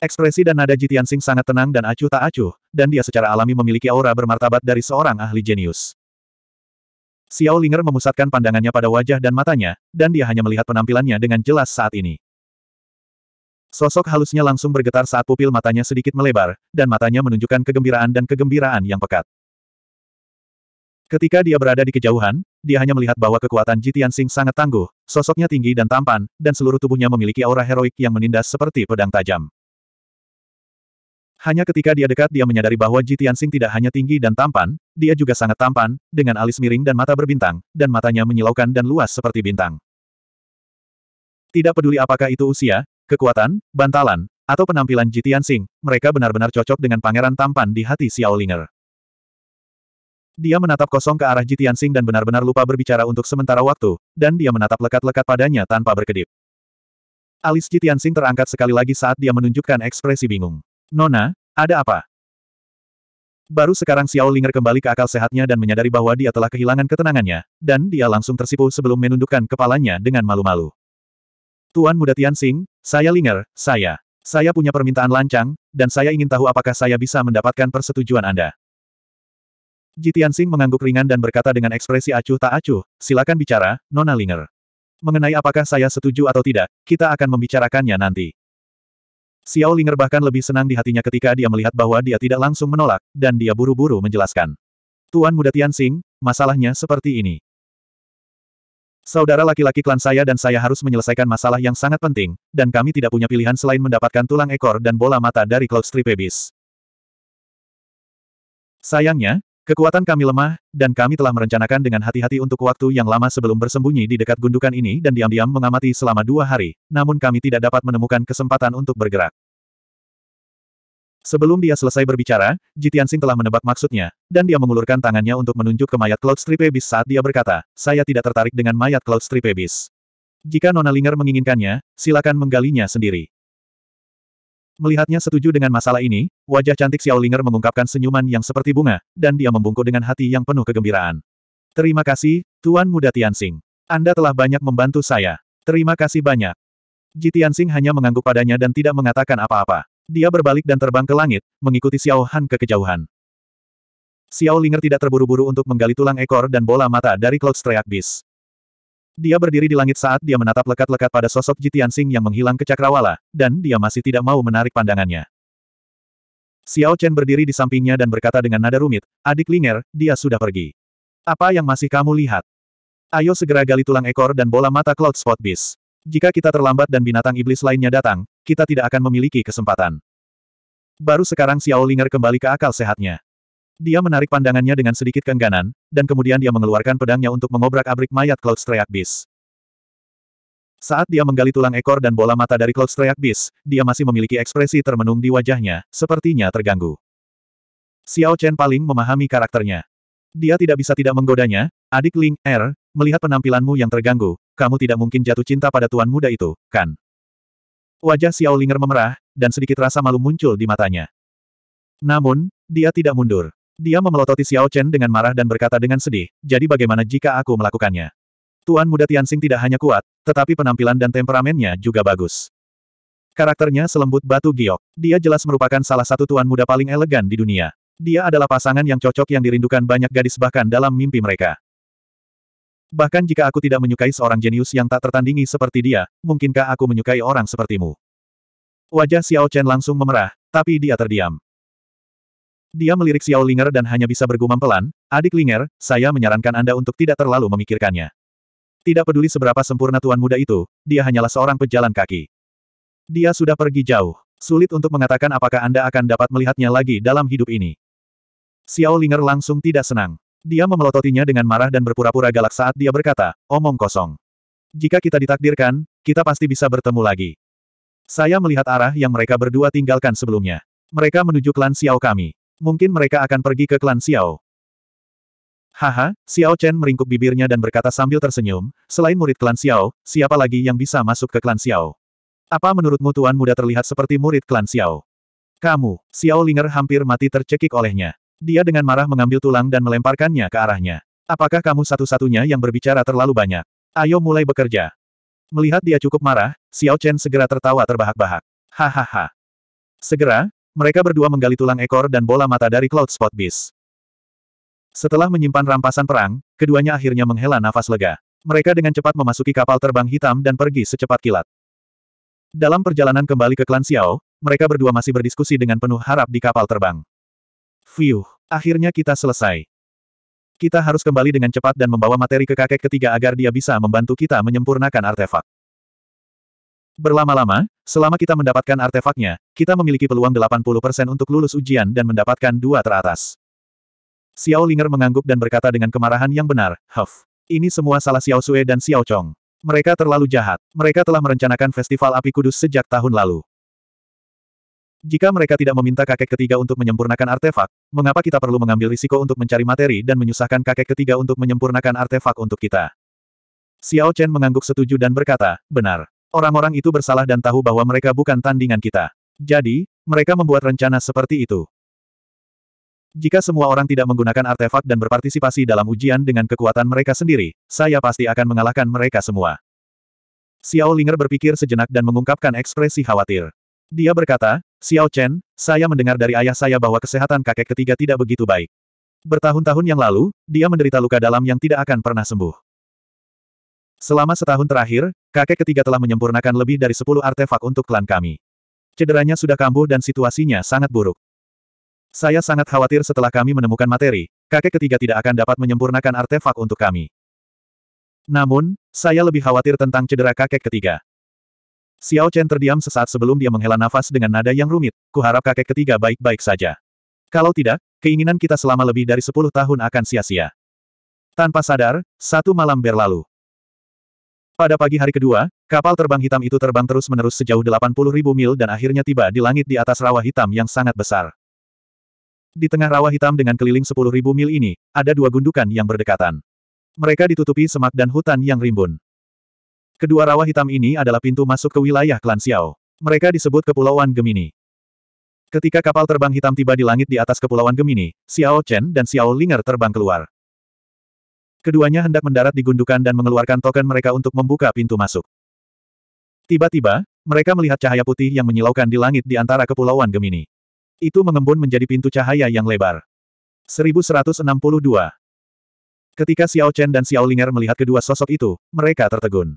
Ekspresi dan nada Jitian Sing sangat tenang dan acuh tak acuh, dan dia secara alami memiliki aura bermartabat dari seorang ahli jenius. Xiao Linger memusatkan pandangannya pada wajah dan matanya, dan dia hanya melihat penampilannya dengan jelas saat ini. Sosok halusnya langsung bergetar saat pupil matanya sedikit melebar, dan matanya menunjukkan kegembiraan dan kegembiraan yang pekat. Ketika dia berada di kejauhan, dia hanya melihat bahwa kekuatan Jitian Sing sangat tangguh, sosoknya tinggi dan tampan, dan seluruh tubuhnya memiliki aura heroik yang menindas seperti pedang tajam. Hanya ketika dia dekat dia menyadari bahwa Ji Tianxing tidak hanya tinggi dan tampan, dia juga sangat tampan, dengan alis miring dan mata berbintang, dan matanya menyilaukan dan luas seperti bintang. Tidak peduli apakah itu usia, kekuatan, bantalan, atau penampilan Ji Tianxing, mereka benar-benar cocok dengan pangeran tampan di hati Xiao Ling'er. Dia menatap kosong ke arah Ji Tianxing dan benar-benar lupa berbicara untuk sementara waktu, dan dia menatap lekat-lekat padanya tanpa berkedip. Alis Ji Tianxing terangkat sekali lagi saat dia menunjukkan ekspresi bingung. Nona, ada apa? Baru sekarang Xiao Linger kembali ke akal sehatnya dan menyadari bahwa dia telah kehilangan ketenangannya, dan dia langsung tersipu sebelum menundukkan kepalanya dengan malu-malu. Tuan Muda Tianxing, saya Linger, saya. Saya punya permintaan lancang, dan saya ingin tahu apakah saya bisa mendapatkan persetujuan Anda. Ji Tianxing mengangguk ringan dan berkata dengan ekspresi acuh tak acuh, silakan bicara, Nona Linger. Mengenai apakah saya setuju atau tidak, kita akan membicarakannya nanti. Xiao Linger bahkan lebih senang di hatinya ketika dia melihat bahwa dia tidak langsung menolak, dan dia buru-buru menjelaskan. Tuan Muda Tianxing, masalahnya seperti ini. Saudara laki-laki klan saya dan saya harus menyelesaikan masalah yang sangat penting, dan kami tidak punya pilihan selain mendapatkan tulang ekor dan bola mata dari Cloud Stripebis. Sayangnya, Kekuatan kami lemah, dan kami telah merencanakan dengan hati-hati untuk waktu yang lama sebelum bersembunyi di dekat gundukan ini dan diam-diam mengamati selama dua hari, namun kami tidak dapat menemukan kesempatan untuk bergerak. Sebelum dia selesai berbicara, Jitian Sing telah menebak maksudnya, dan dia mengulurkan tangannya untuk menunjuk ke mayat Cloud Strip Abyss saat dia berkata, saya tidak tertarik dengan mayat Cloud Strip Abyss. Jika Nona Linger menginginkannya, silakan menggalinya sendiri. Melihatnya setuju dengan masalah ini, wajah cantik Xiao Ling'er mengungkapkan senyuman yang seperti bunga, dan dia membungkuk dengan hati yang penuh kegembiraan. Terima kasih, Tuan Muda Tianxing. Anda telah banyak membantu saya. Terima kasih banyak. Ji Tianxing hanya mengangguk padanya dan tidak mengatakan apa-apa. Dia berbalik dan terbang ke langit, mengikuti Xiao Han ke kejauhan. Xiao Linger tidak terburu-buru untuk menggali tulang ekor dan bola mata dari Cloud Streak Beast. Dia berdiri di langit saat dia menatap lekat-lekat pada sosok Jitian Sing yang menghilang ke cakrawala, dan dia masih tidak mau menarik pandangannya. Xiao Chen berdiri di sampingnya dan berkata dengan nada rumit, adik Linger, dia sudah pergi. Apa yang masih kamu lihat? Ayo segera gali tulang ekor dan bola mata Cloud Spot Beast. Jika kita terlambat dan binatang iblis lainnya datang, kita tidak akan memiliki kesempatan. Baru sekarang Xiao Linger kembali ke akal sehatnya. Dia menarik pandangannya dengan sedikit kengganan, dan kemudian dia mengeluarkan pedangnya untuk mengobrak-abrik mayat Cloud Striak Beast. Saat dia menggali tulang ekor dan bola mata dari Cloud Striak Beast, dia masih memiliki ekspresi termenung di wajahnya, sepertinya terganggu. Xiao Chen paling memahami karakternya. Dia tidak bisa tidak menggodanya, adik Ling Er, melihat penampilanmu yang terganggu, kamu tidak mungkin jatuh cinta pada tuan muda itu, kan? Wajah Xiao Linger memerah, dan sedikit rasa malu muncul di matanya. Namun, dia tidak mundur. Dia memelototi Xiao Chen dengan marah dan berkata dengan sedih, jadi bagaimana jika aku melakukannya? Tuan muda Tianxing tidak hanya kuat, tetapi penampilan dan temperamennya juga bagus. Karakternya selembut batu giok. Dia jelas merupakan salah satu tuan muda paling elegan di dunia. Dia adalah pasangan yang cocok yang dirindukan banyak gadis bahkan dalam mimpi mereka. Bahkan jika aku tidak menyukai seorang jenius yang tak tertandingi seperti dia, mungkinkah aku menyukai orang sepertimu? Wajah Xiao Chen langsung memerah, tapi dia terdiam. Dia melirik Xiao Linger dan hanya bisa bergumam pelan, adik Linger, saya menyarankan Anda untuk tidak terlalu memikirkannya. Tidak peduli seberapa sempurna tuan muda itu, dia hanyalah seorang pejalan kaki. Dia sudah pergi jauh. Sulit untuk mengatakan apakah Anda akan dapat melihatnya lagi dalam hidup ini. Xiao Linger langsung tidak senang. Dia memelototinya dengan marah dan berpura-pura galak saat dia berkata, omong kosong. Jika kita ditakdirkan, kita pasti bisa bertemu lagi. Saya melihat arah yang mereka berdua tinggalkan sebelumnya. Mereka menuju klan Xiao kami. Mungkin mereka akan pergi ke klan Xiao. Haha, Xiao Chen meringkuk bibirnya dan berkata sambil tersenyum, selain murid klan Xiao, siapa lagi yang bisa masuk ke klan Xiao? Apa menurutmu tuan muda terlihat seperti murid klan Xiao? Kamu, Xiao Linger hampir mati tercekik olehnya. Dia dengan marah mengambil tulang dan melemparkannya ke arahnya. Apakah kamu satu-satunya yang berbicara terlalu banyak? Ayo mulai bekerja. Melihat dia cukup marah, Xiao Chen segera tertawa terbahak-bahak. Hahaha. Segera, mereka berdua menggali tulang ekor dan bola mata dari Cloud Spot Beast. Setelah menyimpan rampasan perang, keduanya akhirnya menghela nafas lega. Mereka dengan cepat memasuki kapal terbang hitam dan pergi secepat kilat. Dalam perjalanan kembali ke klan Xiao, mereka berdua masih berdiskusi dengan penuh harap di kapal terbang. Fiuh, akhirnya kita selesai. Kita harus kembali dengan cepat dan membawa materi ke kakek ketiga agar dia bisa membantu kita menyempurnakan artefak. Berlama-lama, selama kita mendapatkan artefaknya, kita memiliki peluang 80% untuk lulus ujian dan mendapatkan dua teratas. Xiao Linger mengangguk dan berkata dengan kemarahan yang benar, Huff. Ini semua salah Xiao Sue dan Xiao Chong. Mereka terlalu jahat. Mereka telah merencanakan festival api kudus sejak tahun lalu. Jika mereka tidak meminta kakek ketiga untuk menyempurnakan artefak, mengapa kita perlu mengambil risiko untuk mencari materi dan menyusahkan kakek ketiga untuk menyempurnakan artefak untuk kita? Xiao Chen mengangguk setuju dan berkata, benar. Orang-orang itu bersalah dan tahu bahwa mereka bukan tandingan kita. Jadi, mereka membuat rencana seperti itu. Jika semua orang tidak menggunakan artefak dan berpartisipasi dalam ujian dengan kekuatan mereka sendiri, saya pasti akan mengalahkan mereka semua. Xiao Linger berpikir sejenak dan mengungkapkan ekspresi khawatir. Dia berkata, Xiao Chen, saya mendengar dari ayah saya bahwa kesehatan kakek ketiga tidak begitu baik. Bertahun-tahun yang lalu, dia menderita luka dalam yang tidak akan pernah sembuh. Selama setahun terakhir, kakek ketiga telah menyempurnakan lebih dari sepuluh artefak untuk klan kami. Cederanya sudah kambuh dan situasinya sangat buruk. Saya sangat khawatir setelah kami menemukan materi, kakek ketiga tidak akan dapat menyempurnakan artefak untuk kami. Namun, saya lebih khawatir tentang cedera kakek ketiga. Xiao Chen terdiam sesaat sebelum dia menghela nafas dengan nada yang rumit, kuharap kakek ketiga baik-baik saja. Kalau tidak, keinginan kita selama lebih dari sepuluh tahun akan sia-sia. Tanpa sadar, satu malam berlalu. Pada pagi hari kedua, kapal terbang hitam itu terbang terus-menerus sejauh 80.000 mil dan akhirnya tiba di langit di atas rawa hitam yang sangat besar. Di tengah rawa hitam dengan keliling 10.000 mil ini, ada dua gundukan yang berdekatan. Mereka ditutupi semak dan hutan yang rimbun. Kedua rawa hitam ini adalah pintu masuk ke wilayah klan Xiao. Mereka disebut Kepulauan Gemini. Ketika kapal terbang hitam tiba di langit di atas Kepulauan Gemini, Xiao Chen dan Xiao Linger terbang keluar. Keduanya hendak mendarat di gundukan dan mengeluarkan token mereka untuk membuka pintu masuk. Tiba-tiba, mereka melihat cahaya putih yang menyilaukan di langit di antara kepulauan Gemini. Itu mengembun menjadi pintu cahaya yang lebar. 1162 Ketika Xiao Chen dan Xiao Linger melihat kedua sosok itu, mereka tertegun.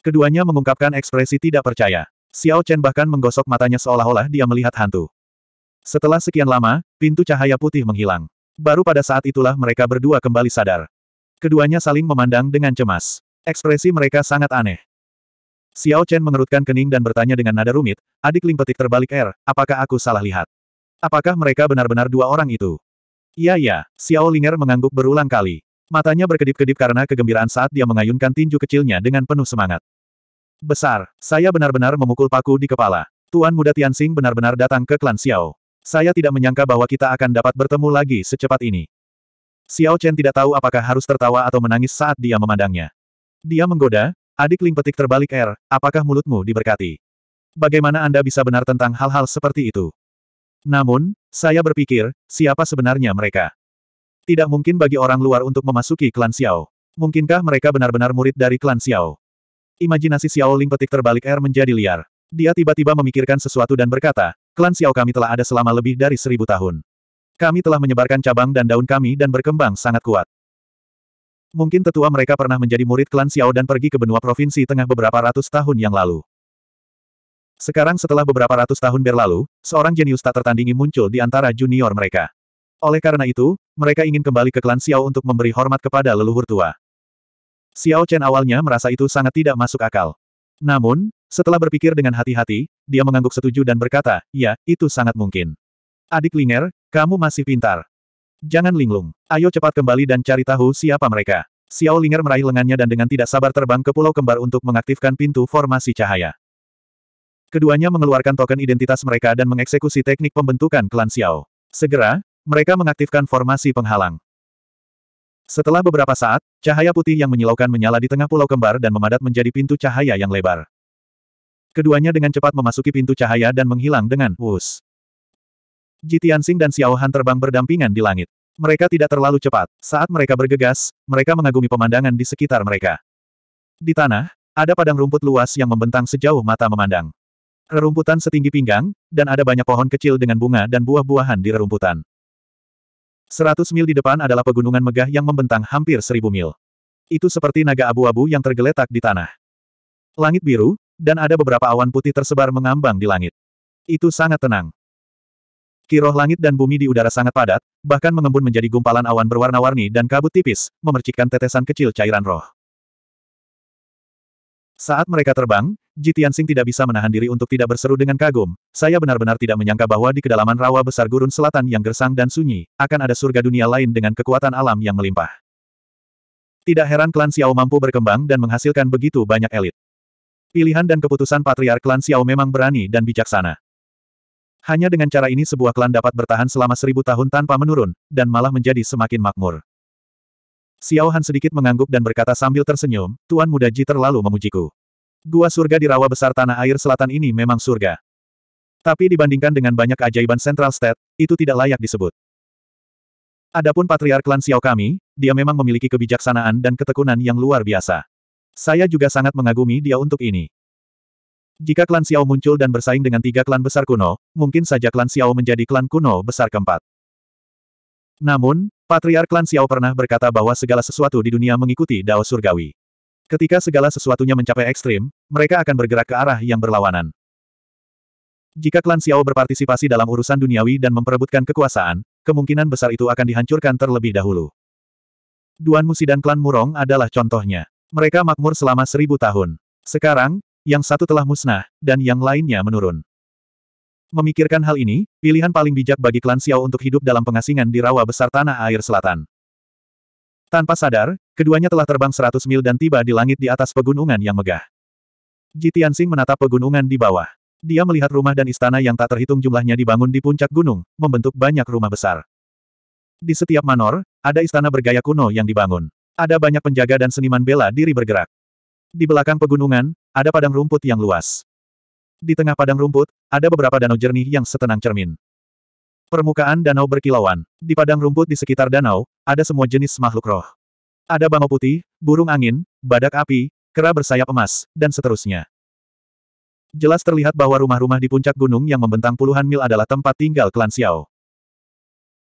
Keduanya mengungkapkan ekspresi tidak percaya. Xiao Chen bahkan menggosok matanya seolah-olah dia melihat hantu. Setelah sekian lama, pintu cahaya putih menghilang. Baru pada saat itulah mereka berdua kembali sadar. Keduanya saling memandang dengan cemas. Ekspresi mereka sangat aneh. Xiao Chen mengerutkan kening dan bertanya dengan nada rumit, adik Ling petik terbalik R, apakah aku salah lihat? Apakah mereka benar-benar dua orang itu? Iya ya, Xiao Linger mengangguk berulang kali. Matanya berkedip-kedip karena kegembiraan saat dia mengayunkan tinju kecilnya dengan penuh semangat. Besar, saya benar-benar memukul paku di kepala. Tuan muda Tianxing benar-benar datang ke klan Xiao. Saya tidak menyangka bahwa kita akan dapat bertemu lagi secepat ini. Xiao Chen tidak tahu apakah harus tertawa atau menangis saat dia memandangnya. Dia menggoda, adik Ling petik terbalik Air, apakah mulutmu diberkati? Bagaimana Anda bisa benar tentang hal-hal seperti itu? Namun, saya berpikir, siapa sebenarnya mereka? Tidak mungkin bagi orang luar untuk memasuki klan Xiao. Mungkinkah mereka benar-benar murid dari klan Xiao? Imajinasi Xiao Ling petik terbalik Air menjadi liar. Dia tiba-tiba memikirkan sesuatu dan berkata, klan Xiao kami telah ada selama lebih dari seribu tahun. Kami telah menyebarkan cabang dan daun kami dan berkembang sangat kuat. Mungkin tetua mereka pernah menjadi murid klan Xiao dan pergi ke benua provinsi tengah beberapa ratus tahun yang lalu. Sekarang setelah beberapa ratus tahun berlalu, seorang jenius tak tertandingi muncul di antara junior mereka. Oleh karena itu, mereka ingin kembali ke klan Xiao untuk memberi hormat kepada leluhur tua. Xiao Chen awalnya merasa itu sangat tidak masuk akal. Namun, setelah berpikir dengan hati-hati, dia mengangguk setuju dan berkata, ya, itu sangat mungkin. Adik Linger, kamu masih pintar. Jangan linglung. Ayo cepat kembali dan cari tahu siapa mereka. Xiao Linger meraih lengannya dan dengan tidak sabar terbang ke Pulau Kembar untuk mengaktifkan pintu formasi cahaya. Keduanya mengeluarkan token identitas mereka dan mengeksekusi teknik pembentukan klan Xiao. Segera, mereka mengaktifkan formasi penghalang. Setelah beberapa saat, cahaya putih yang menyilaukan menyala di tengah Pulau Kembar dan memadat menjadi pintu cahaya yang lebar. Keduanya dengan cepat memasuki pintu cahaya dan menghilang dengan wus. Ji Tianxing dan Xiao Han terbang berdampingan di langit. Mereka tidak terlalu cepat. Saat mereka bergegas, mereka mengagumi pemandangan di sekitar mereka. Di tanah, ada padang rumput luas yang membentang sejauh mata memandang. Rerumputan setinggi pinggang, dan ada banyak pohon kecil dengan bunga dan buah-buahan di rerumputan. Seratus mil di depan adalah pegunungan megah yang membentang hampir seribu mil. Itu seperti naga abu-abu yang tergeletak di tanah. Langit biru, dan ada beberapa awan putih tersebar mengambang di langit. Itu sangat tenang. Ki roh langit dan bumi di udara sangat padat, bahkan mengembun menjadi gumpalan awan berwarna-warni dan kabut tipis, memercikkan tetesan kecil cairan roh. Saat mereka terbang, Ji Tianxing tidak bisa menahan diri untuk tidak berseru dengan kagum. Saya benar-benar tidak menyangka bahwa di kedalaman rawa besar gurun selatan yang gersang dan sunyi, akan ada surga dunia lain dengan kekuatan alam yang melimpah. Tidak heran klan Xiao mampu berkembang dan menghasilkan begitu banyak elit. Pilihan dan keputusan patriark klan Xiao memang berani dan bijaksana. Hanya dengan cara ini sebuah klan dapat bertahan selama seribu tahun tanpa menurun, dan malah menjadi semakin makmur. Xiao Han sedikit mengangguk dan berkata sambil tersenyum, Tuan Muda Ji terlalu memujiku. Gua surga di rawa besar tanah air selatan ini memang surga. Tapi dibandingkan dengan banyak keajaiban Central State, itu tidak layak disebut. Adapun Patriark Klan Xiao kami, dia memang memiliki kebijaksanaan dan ketekunan yang luar biasa. Saya juga sangat mengagumi dia untuk ini. Jika klan Xiao muncul dan bersaing dengan tiga klan besar kuno, mungkin saja klan Xiao menjadi klan kuno besar keempat. Namun, Patriark klan Xiao pernah berkata bahwa segala sesuatu di dunia mengikuti Dao Surgawi. Ketika segala sesuatunya mencapai ekstrim, mereka akan bergerak ke arah yang berlawanan. Jika klan Xiao berpartisipasi dalam urusan duniawi dan memperebutkan kekuasaan, kemungkinan besar itu akan dihancurkan terlebih dahulu. Duan Musi dan klan Murong adalah contohnya. Mereka makmur selama seribu tahun. Sekarang, yang satu telah musnah, dan yang lainnya menurun. Memikirkan hal ini, pilihan paling bijak bagi klan Xiao untuk hidup dalam pengasingan di rawa besar tanah air selatan. Tanpa sadar, keduanya telah terbang 100 mil dan tiba di langit di atas pegunungan yang megah. Ji menatap pegunungan di bawah. Dia melihat rumah dan istana yang tak terhitung jumlahnya dibangun di puncak gunung, membentuk banyak rumah besar. Di setiap manor, ada istana bergaya kuno yang dibangun. Ada banyak penjaga dan seniman bela diri bergerak. Di belakang pegunungan, ada padang rumput yang luas. Di tengah padang rumput, ada beberapa danau jernih yang setenang cermin. Permukaan danau berkilauan. Di padang rumput di sekitar danau, ada semua jenis makhluk roh. Ada bangau putih, burung angin, badak api, kera bersayap emas, dan seterusnya. Jelas terlihat bahwa rumah-rumah di puncak gunung yang membentang puluhan mil adalah tempat tinggal klan Xiao.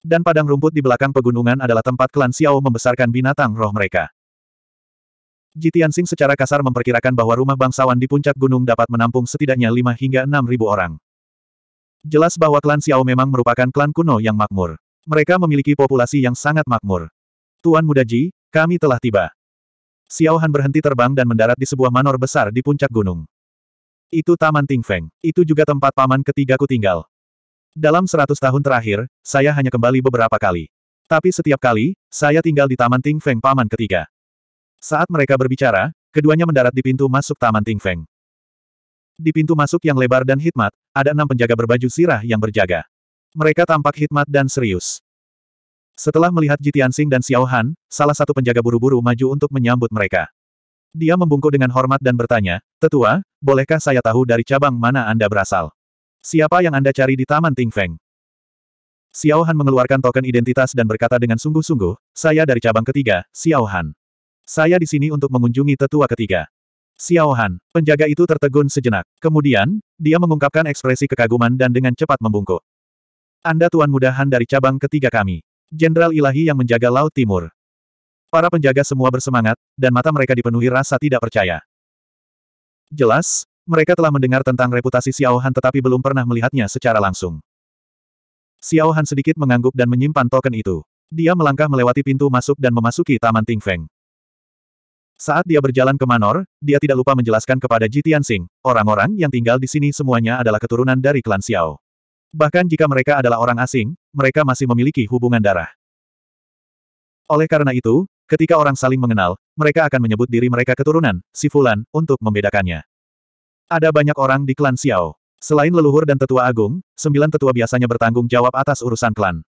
Dan padang rumput di belakang pegunungan adalah tempat klan Xiao membesarkan binatang roh mereka. Jitian Tianxing secara kasar memperkirakan bahwa rumah bangsawan di puncak gunung dapat menampung setidaknya 5 hingga enam ribu orang. Jelas bahwa klan Xiao memang merupakan klan kuno yang makmur. Mereka memiliki populasi yang sangat makmur. Tuan Muda Ji, kami telah tiba. Xiao Han berhenti terbang dan mendarat di sebuah manor besar di puncak gunung. Itu Taman Ting Feng. Itu juga tempat paman ketigaku tinggal. Dalam seratus tahun terakhir, saya hanya kembali beberapa kali. Tapi setiap kali, saya tinggal di Taman Ting Feng Paman ketiga. Saat mereka berbicara, keduanya mendarat di pintu masuk Taman Ting Feng. Di pintu masuk yang lebar dan hikmat, ada enam penjaga berbaju sirah yang berjaga. Mereka tampak hikmat dan serius. Setelah melihat Jitiansing dan Xiao Han, salah satu penjaga buru-buru maju untuk menyambut mereka. Dia membungkuk dengan hormat dan bertanya, Tetua, bolehkah saya tahu dari cabang mana Anda berasal? Siapa yang Anda cari di Taman Ting Feng? Xiao Han mengeluarkan token identitas dan berkata dengan sungguh-sungguh, saya dari cabang ketiga, Xiao Han. Saya di sini untuk mengunjungi tetua ketiga. Xiaohan, penjaga itu tertegun sejenak. Kemudian, dia mengungkapkan ekspresi kekaguman dan dengan cepat membungkuk. Anda tuan mudahan dari cabang ketiga kami. Jenderal Ilahi yang menjaga Laut Timur. Para penjaga semua bersemangat, dan mata mereka dipenuhi rasa tidak percaya. Jelas, mereka telah mendengar tentang reputasi Xiaohan tetapi belum pernah melihatnya secara langsung. Xiaohan sedikit mengangguk dan menyimpan token itu. Dia melangkah melewati pintu masuk dan memasuki Taman Tingfeng. Saat dia berjalan ke Manor, dia tidak lupa menjelaskan kepada Ji Tianxing, orang-orang yang tinggal di sini semuanya adalah keturunan dari klan Xiao. Bahkan jika mereka adalah orang asing, mereka masih memiliki hubungan darah. Oleh karena itu, ketika orang saling mengenal, mereka akan menyebut diri mereka keturunan, si Fulan, untuk membedakannya. Ada banyak orang di klan Xiao. Selain leluhur dan tetua agung, sembilan tetua biasanya bertanggung jawab atas urusan klan.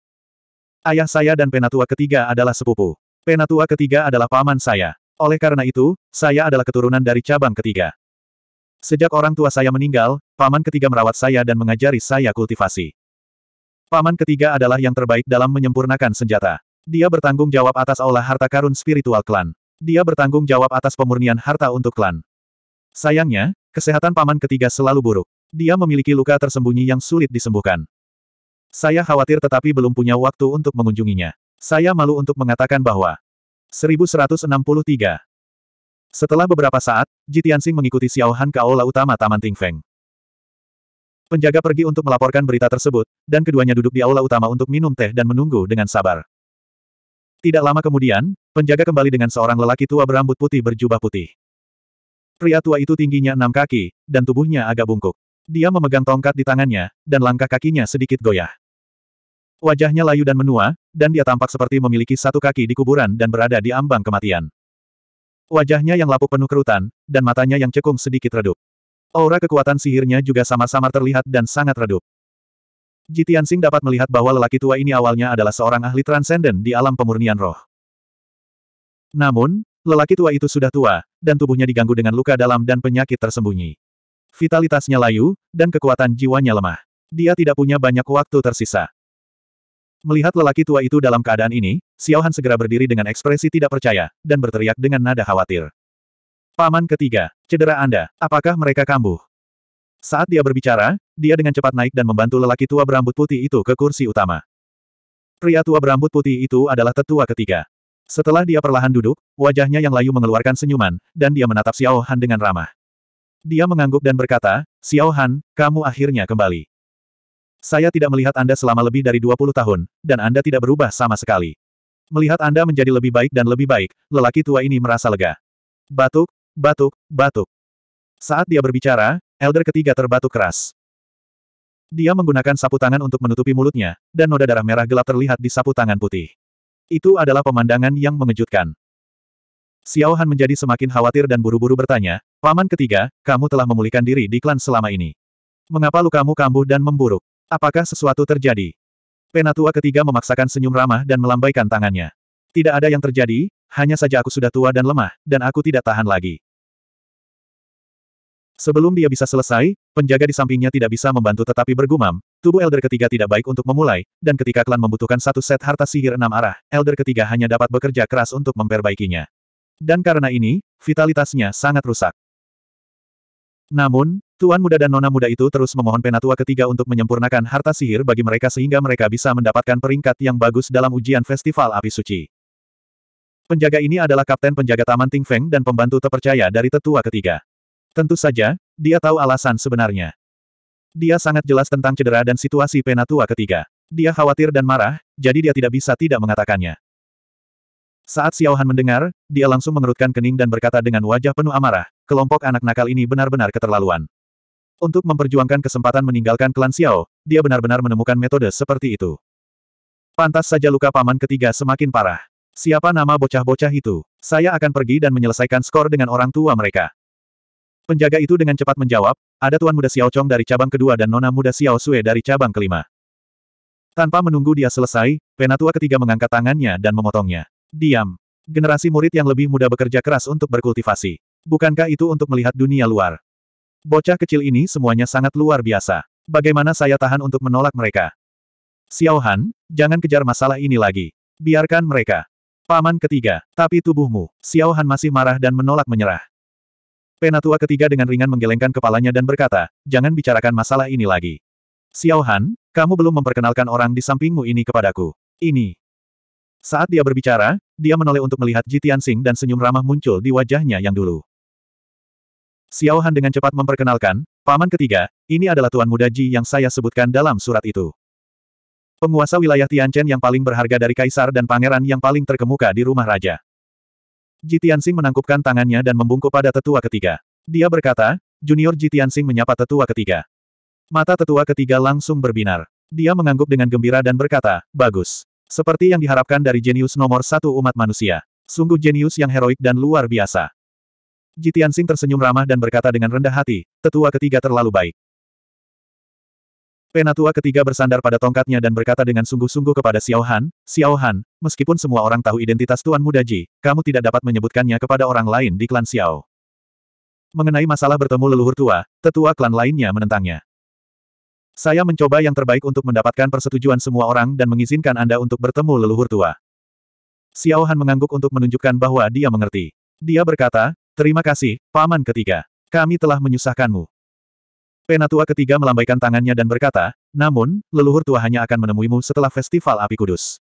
Ayah saya dan penatua ketiga adalah sepupu. Penatua ketiga adalah paman saya. Oleh karena itu, saya adalah keturunan dari cabang ketiga. Sejak orang tua saya meninggal, paman ketiga merawat saya dan mengajari saya kultivasi. Paman ketiga adalah yang terbaik dalam menyempurnakan senjata. Dia bertanggung jawab atas olah harta karun spiritual klan. Dia bertanggung jawab atas pemurnian harta untuk klan. Sayangnya, kesehatan paman ketiga selalu buruk. Dia memiliki luka tersembunyi yang sulit disembuhkan. Saya khawatir tetapi belum punya waktu untuk mengunjunginya. Saya malu untuk mengatakan bahwa 1163. Setelah beberapa saat, Jitiansing mengikuti Xiao Han ke aula utama Taman Ting Feng. Penjaga pergi untuk melaporkan berita tersebut, dan keduanya duduk di aula utama untuk minum teh dan menunggu dengan sabar. Tidak lama kemudian, penjaga kembali dengan seorang lelaki tua berambut putih berjubah putih. Pria tua itu tingginya enam kaki, dan tubuhnya agak bungkuk. Dia memegang tongkat di tangannya, dan langkah kakinya sedikit goyah. Wajahnya layu dan menua, dan dia tampak seperti memiliki satu kaki di kuburan dan berada di ambang kematian. Wajahnya yang lapuk penuh kerutan, dan matanya yang cekung sedikit redup. Aura kekuatan sihirnya juga samar-samar terlihat dan sangat redup. Jitian Sing dapat melihat bahwa lelaki tua ini awalnya adalah seorang ahli transenden di alam pemurnian roh. Namun, lelaki tua itu sudah tua, dan tubuhnya diganggu dengan luka dalam dan penyakit tersembunyi. Vitalitasnya layu, dan kekuatan jiwanya lemah. Dia tidak punya banyak waktu tersisa. Melihat lelaki tua itu dalam keadaan ini, Xiao Han segera berdiri dengan ekspresi tidak percaya, dan berteriak dengan nada khawatir. Paman ketiga, cedera Anda, apakah mereka kambuh? Saat dia berbicara, dia dengan cepat naik dan membantu lelaki tua berambut putih itu ke kursi utama. Pria tua berambut putih itu adalah tetua ketiga. Setelah dia perlahan duduk, wajahnya yang layu mengeluarkan senyuman, dan dia menatap Xiao Han dengan ramah. Dia mengangguk dan berkata, Xiao Han, kamu akhirnya kembali. Saya tidak melihat Anda selama lebih dari 20 tahun, dan Anda tidak berubah sama sekali. Melihat Anda menjadi lebih baik dan lebih baik, lelaki tua ini merasa lega. Batuk, batuk, batuk. Saat dia berbicara, elder ketiga terbatuk keras. Dia menggunakan sapu tangan untuk menutupi mulutnya, dan noda darah merah gelap terlihat di sapu tangan putih. Itu adalah pemandangan yang mengejutkan. Xiao Han menjadi semakin khawatir dan buru-buru bertanya, Paman ketiga, kamu telah memulihkan diri di klan selama ini. Mengapa lukamu kambuh dan memburuk? Apakah sesuatu terjadi? Penatua ketiga memaksakan senyum ramah dan melambaikan tangannya. Tidak ada yang terjadi, hanya saja aku sudah tua dan lemah, dan aku tidak tahan lagi. Sebelum dia bisa selesai, penjaga di sampingnya tidak bisa membantu tetapi bergumam, tubuh Elder ketiga tidak baik untuk memulai, dan ketika klan membutuhkan satu set harta sihir enam arah, Elder ketiga hanya dapat bekerja keras untuk memperbaikinya. Dan karena ini, vitalitasnya sangat rusak. Namun, Tuan Muda dan Nona Muda itu terus memohon Penatua ketiga untuk menyempurnakan harta sihir bagi mereka sehingga mereka bisa mendapatkan peringkat yang bagus dalam ujian Festival Api Suci. Penjaga ini adalah Kapten Penjaga Taman Ting Feng dan pembantu terpercaya dari tetua ketiga. Tentu saja, dia tahu alasan sebenarnya. Dia sangat jelas tentang cedera dan situasi Penatua ketiga. Dia khawatir dan marah, jadi dia tidak bisa tidak mengatakannya. Saat Xiao Han mendengar, dia langsung mengerutkan kening dan berkata dengan wajah penuh amarah, kelompok anak nakal ini benar-benar keterlaluan. Untuk memperjuangkan kesempatan meninggalkan klan Xiao, dia benar-benar menemukan metode seperti itu. Pantas saja luka paman ketiga semakin parah. Siapa nama bocah-bocah itu? Saya akan pergi dan menyelesaikan skor dengan orang tua mereka. Penjaga itu dengan cepat menjawab, ada Tuan Muda Xiao Chong dari cabang kedua dan Nona Muda Xiao Sue dari cabang kelima. Tanpa menunggu dia selesai, penatua ketiga mengangkat tangannya dan memotongnya. Diam. Generasi murid yang lebih muda bekerja keras untuk berkultivasi. Bukankah itu untuk melihat dunia luar? Bocah kecil ini semuanya sangat luar biasa. Bagaimana saya tahan untuk menolak mereka? Xiao Han, jangan kejar masalah ini lagi. Biarkan mereka. Paman ketiga, tapi tubuhmu. Xiao Han masih marah dan menolak menyerah. Penatua ketiga dengan ringan menggelengkan kepalanya dan berkata, jangan bicarakan masalah ini lagi. Xiao Han, kamu belum memperkenalkan orang di sampingmu ini kepadaku. Ini, saat dia berbicara, dia menoleh untuk melihat Ji Tianxing dan senyum ramah muncul di wajahnya yang dulu. Xiao Han dengan cepat memperkenalkan, Paman ketiga, ini adalah Tuan Muda Ji yang saya sebutkan dalam surat itu. Penguasa wilayah Tianchen yang paling berharga dari kaisar dan pangeran yang paling terkemuka di rumah raja. Ji Tianxing menangkupkan tangannya dan membungkuk pada tetua ketiga. Dia berkata, Junior Ji Tianxing menyapa tetua ketiga. Mata tetua ketiga langsung berbinar. Dia mengangguk dengan gembira dan berkata, bagus. Seperti yang diharapkan dari jenius nomor satu umat manusia. Sungguh jenius yang heroik dan luar biasa. Jitiansing tersenyum ramah dan berkata dengan rendah hati, tetua ketiga terlalu baik. Penatua ketiga bersandar pada tongkatnya dan berkata dengan sungguh-sungguh kepada Xiao Han, Xiao Han, meskipun semua orang tahu identitas Tuan Muda Ji, kamu tidak dapat menyebutkannya kepada orang lain di klan Xiao. Mengenai masalah bertemu leluhur tua, tetua klan lainnya menentangnya. Saya mencoba yang terbaik untuk mendapatkan persetujuan semua orang dan mengizinkan Anda untuk bertemu leluhur tua. Xiao Han mengangguk untuk menunjukkan bahwa dia mengerti. Dia berkata, Terima kasih, Paman ketiga. Kami telah menyusahkanmu. Penatua ketiga melambaikan tangannya dan berkata, namun, leluhur tua hanya akan menemuimu setelah festival api kudus.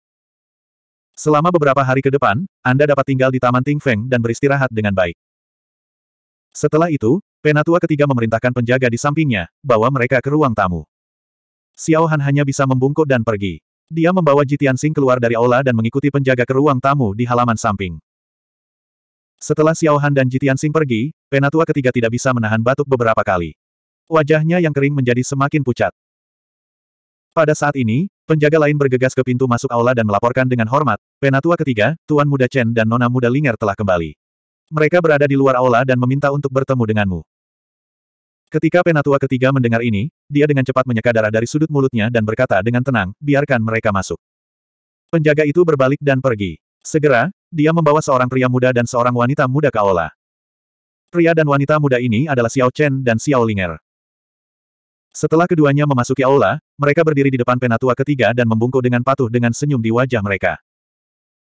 Selama beberapa hari ke depan, Anda dapat tinggal di Taman Ting Feng dan beristirahat dengan baik. Setelah itu, penatua ketiga memerintahkan penjaga di sampingnya, bawa mereka ke ruang tamu. Xiao Han hanya bisa membungkuk dan pergi. Dia membawa Jitian Sing keluar dari aula dan mengikuti penjaga ke ruang tamu di halaman samping. Setelah Xiao Han dan Jitian Sing pergi, penatua ketiga tidak bisa menahan batuk beberapa kali. Wajahnya yang kering menjadi semakin pucat. Pada saat ini, penjaga lain bergegas ke pintu masuk aula dan melaporkan dengan hormat, penatua ketiga, Tuan Muda Chen dan Nona Muda Linger telah kembali. Mereka berada di luar aula dan meminta untuk bertemu denganmu. Ketika penatua ketiga mendengar ini, dia dengan cepat menyeka darah dari sudut mulutnya dan berkata dengan tenang, biarkan mereka masuk. Penjaga itu berbalik dan pergi. Segera, dia membawa seorang pria muda dan seorang wanita muda ke aula. Pria dan wanita muda ini adalah Xiao Chen dan Xiao Linger. Setelah keduanya memasuki aula, mereka berdiri di depan penatua ketiga dan membungkuk dengan patuh dengan senyum di wajah mereka.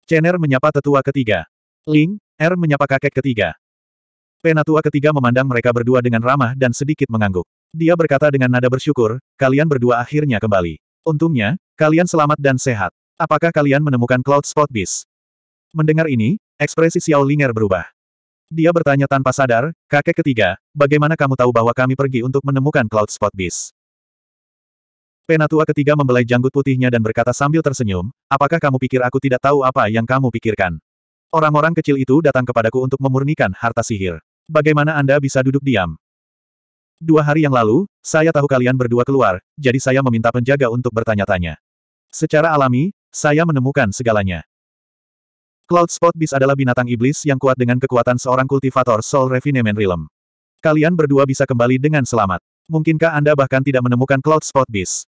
Chener menyapa tetua ketiga. Ling, Er menyapa kakek ketiga. Penatua ketiga memandang mereka berdua dengan ramah dan sedikit mengangguk. Dia berkata dengan nada bersyukur, kalian berdua akhirnya kembali. Untungnya, kalian selamat dan sehat. Apakah kalian menemukan Cloud Spot Beast? Mendengar ini, ekspresi Xiao Linger berubah. Dia bertanya tanpa sadar, kakek ketiga, bagaimana kamu tahu bahwa kami pergi untuk menemukan Cloud Spot Beast? Penatua ketiga membelai janggut putihnya dan berkata sambil tersenyum, apakah kamu pikir aku tidak tahu apa yang kamu pikirkan? Orang-orang kecil itu datang kepadaku untuk memurnikan harta sihir. Bagaimana Anda bisa duduk diam? Dua hari yang lalu, saya tahu kalian berdua keluar, jadi saya meminta penjaga untuk bertanya-tanya. Secara alami, saya menemukan segalanya. Cloud Spot Beast adalah binatang iblis yang kuat dengan kekuatan seorang kultivator Soul Refinement Realm. Kalian berdua bisa kembali dengan selamat. Mungkinkah Anda bahkan tidak menemukan Cloud Spot Beast?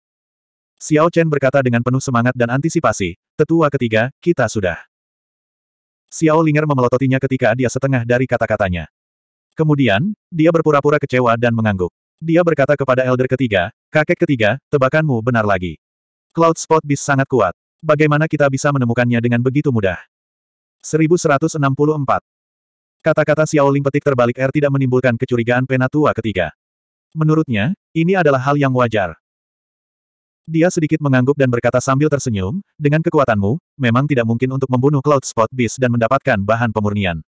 Xiao Chen berkata dengan penuh semangat dan antisipasi, tetua ketiga, kita sudah. Xiao Linger memelototinya ketika dia setengah dari kata-katanya. Kemudian, dia berpura-pura kecewa dan mengangguk. Dia berkata kepada Elder ketiga, kakek ketiga, tebakanmu benar lagi. Cloud Spot Beast sangat kuat. Bagaimana kita bisa menemukannya dengan begitu mudah? 1164. Kata-kata Ling petik terbalik R tidak menimbulkan kecurigaan penatua ketiga. Menurutnya, ini adalah hal yang wajar. Dia sedikit mengangguk dan berkata sambil tersenyum, dengan kekuatanmu, memang tidak mungkin untuk membunuh Cloud Spot Beast dan mendapatkan bahan pemurnian.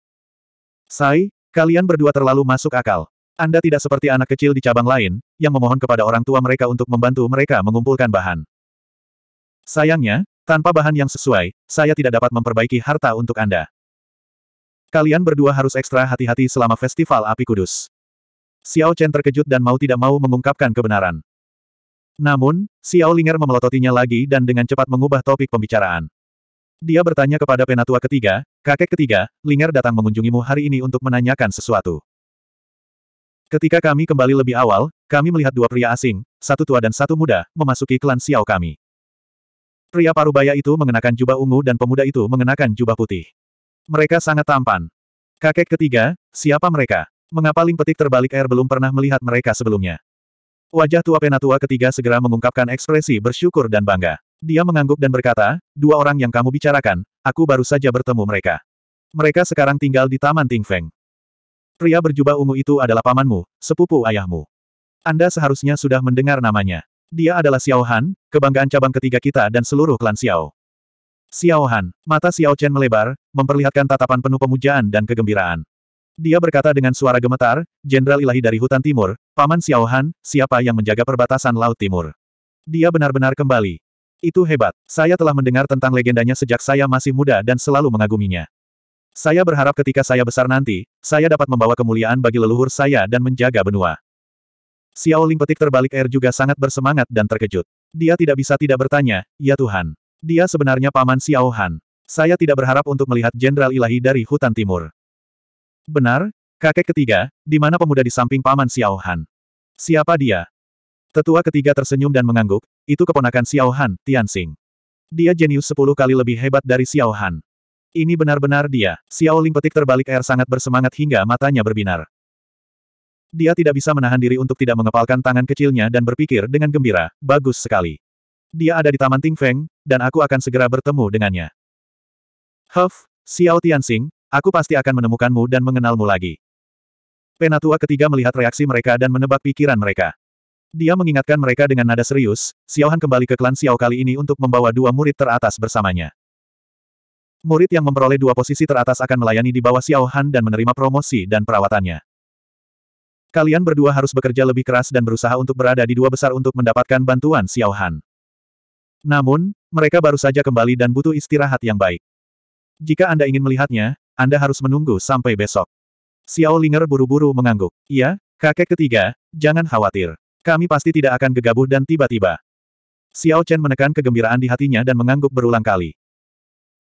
Sai, Kalian berdua terlalu masuk akal. Anda tidak seperti anak kecil di cabang lain, yang memohon kepada orang tua mereka untuk membantu mereka mengumpulkan bahan. Sayangnya, tanpa bahan yang sesuai, saya tidak dapat memperbaiki harta untuk Anda. Kalian berdua harus ekstra hati-hati selama festival api kudus. Xiao Chen terkejut dan mau tidak mau mengungkapkan kebenaran. Namun, Xiao Linger memelototinya lagi dan dengan cepat mengubah topik pembicaraan. Dia bertanya kepada penatua ketiga, kakek ketiga, Linger datang mengunjungimu hari ini untuk menanyakan sesuatu. Ketika kami kembali lebih awal, kami melihat dua pria asing, satu tua dan satu muda, memasuki klan Xiao kami. Pria parubaya itu mengenakan jubah ungu dan pemuda itu mengenakan jubah putih. Mereka sangat tampan. Kakek ketiga, siapa mereka? Mengapa Ling Petik terbalik air belum pernah melihat mereka sebelumnya? Wajah tua penatua ketiga segera mengungkapkan ekspresi bersyukur dan bangga. Dia mengangguk dan berkata, dua orang yang kamu bicarakan, aku baru saja bertemu mereka. Mereka sekarang tinggal di Taman Ting Feng. Pria berjubah ungu itu adalah pamanmu, sepupu ayahmu. Anda seharusnya sudah mendengar namanya. Dia adalah Xiao Han, kebanggaan cabang ketiga kita dan seluruh klan Xiao. Xiao Han, mata Xiao Chen melebar, memperlihatkan tatapan penuh pemujaan dan kegembiraan. Dia berkata dengan suara gemetar, Jenderal Ilahi dari Hutan Timur, Paman Xiao Han, siapa yang menjaga perbatasan Laut Timur? Dia benar-benar kembali. Itu hebat. Saya telah mendengar tentang legendanya sejak saya masih muda dan selalu mengaguminya. Saya berharap ketika saya besar nanti, saya dapat membawa kemuliaan bagi leluhur saya dan menjaga benua. Xiao Ling petik terbalik air juga sangat bersemangat dan terkejut. Dia tidak bisa tidak bertanya, ya Tuhan. Dia sebenarnya paman Xiao Han. Saya tidak berharap untuk melihat Jenderal Ilahi dari hutan timur. Benar, kakek ketiga, di mana pemuda di samping paman Xiao Han? Siapa dia? Tetua ketiga tersenyum dan mengangguk, itu keponakan Xiao Han, Tian Xing. Dia jenius sepuluh kali lebih hebat dari Xiao Han. Ini benar-benar dia. Xiao Ling petik terbalik air sangat bersemangat hingga matanya berbinar. Dia tidak bisa menahan diri untuk tidak mengepalkan tangan kecilnya dan berpikir dengan gembira, bagus sekali. Dia ada di Taman Ting Feng, dan aku akan segera bertemu dengannya. Huff, Xiao Tianxing, aku pasti akan menemukanmu dan mengenalmu lagi. Penatua ketiga melihat reaksi mereka dan menebak pikiran mereka. Dia mengingatkan mereka dengan nada serius, Xiaohan kembali ke klan Xiao kali ini untuk membawa dua murid teratas bersamanya. Murid yang memperoleh dua posisi teratas akan melayani di bawah Xiaohan dan menerima promosi dan perawatannya. Kalian berdua harus bekerja lebih keras dan berusaha untuk berada di dua besar untuk mendapatkan bantuan Xiaohan. Namun, mereka baru saja kembali dan butuh istirahat yang baik. Jika Anda ingin melihatnya, Anda harus menunggu sampai besok. Xiao Linger buru-buru mengangguk. Iya, kakek ketiga, jangan khawatir. Kami pasti tidak akan gegabah dan tiba-tiba. Xiao Chen menekan kegembiraan di hatinya dan mengangguk berulang kali.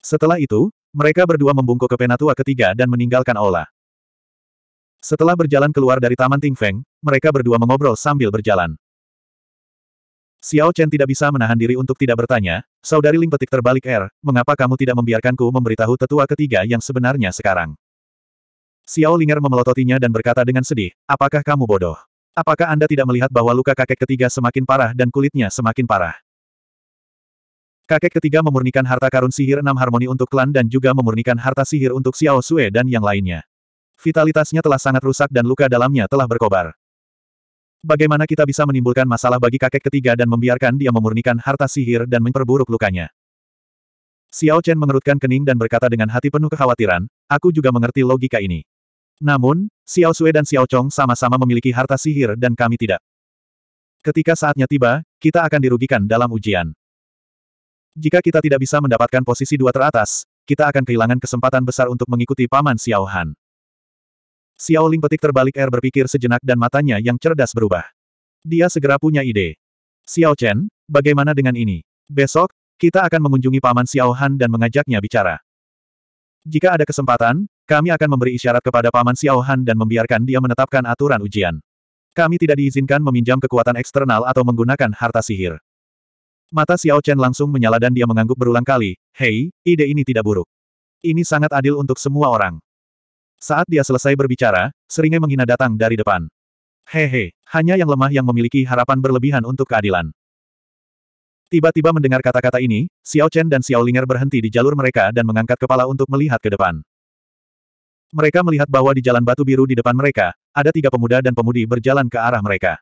Setelah itu, mereka berdua membungkuk ke penatua ketiga dan meninggalkan Ola. Setelah berjalan keluar dari Taman Ting Feng, mereka berdua mengobrol sambil berjalan. Xiao Chen tidak bisa menahan diri untuk tidak bertanya, Saudari Ling petik terbalik R, mengapa kamu tidak membiarkanku memberitahu tetua ketiga yang sebenarnya sekarang? Xiao Linger memelototinya dan berkata dengan sedih, apakah kamu bodoh? Apakah Anda tidak melihat bahwa luka kakek ketiga semakin parah dan kulitnya semakin parah? Kakek ketiga memurnikan harta karun sihir enam harmoni untuk klan dan juga memurnikan harta sihir untuk Xiao Sue dan yang lainnya. Vitalitasnya telah sangat rusak dan luka dalamnya telah berkobar. Bagaimana kita bisa menimbulkan masalah bagi kakek ketiga dan membiarkan dia memurnikan harta sihir dan memperburuk lukanya? Xiao Chen mengerutkan kening dan berkata dengan hati penuh kekhawatiran, aku juga mengerti logika ini. Namun, Xiao Sui dan Xiao Chong sama-sama memiliki harta sihir dan kami tidak. Ketika saatnya tiba, kita akan dirugikan dalam ujian. Jika kita tidak bisa mendapatkan posisi dua teratas, kita akan kehilangan kesempatan besar untuk mengikuti Paman Xiao Han. Xiao Ling petik terbalik air berpikir sejenak dan matanya yang cerdas berubah. Dia segera punya ide. Xiao Chen, bagaimana dengan ini? Besok, kita akan mengunjungi Paman Xiao Han dan mengajaknya bicara. Jika ada kesempatan, kami akan memberi isyarat kepada Paman Xiao Han dan membiarkan dia menetapkan aturan ujian. Kami tidak diizinkan meminjam kekuatan eksternal atau menggunakan harta sihir. Mata Xiao Chen langsung menyala dan dia mengangguk berulang kali, Hei, ide ini tidak buruk. Ini sangat adil untuk semua orang. Saat dia selesai berbicara, seringai menghina datang dari depan. Hehe, hanya yang lemah yang memiliki harapan berlebihan untuk keadilan. Tiba-tiba mendengar kata-kata ini, Xiao Chen dan Xiao Linger berhenti di jalur mereka dan mengangkat kepala untuk melihat ke depan. Mereka melihat bahwa di jalan batu biru di depan mereka, ada tiga pemuda dan pemudi berjalan ke arah mereka.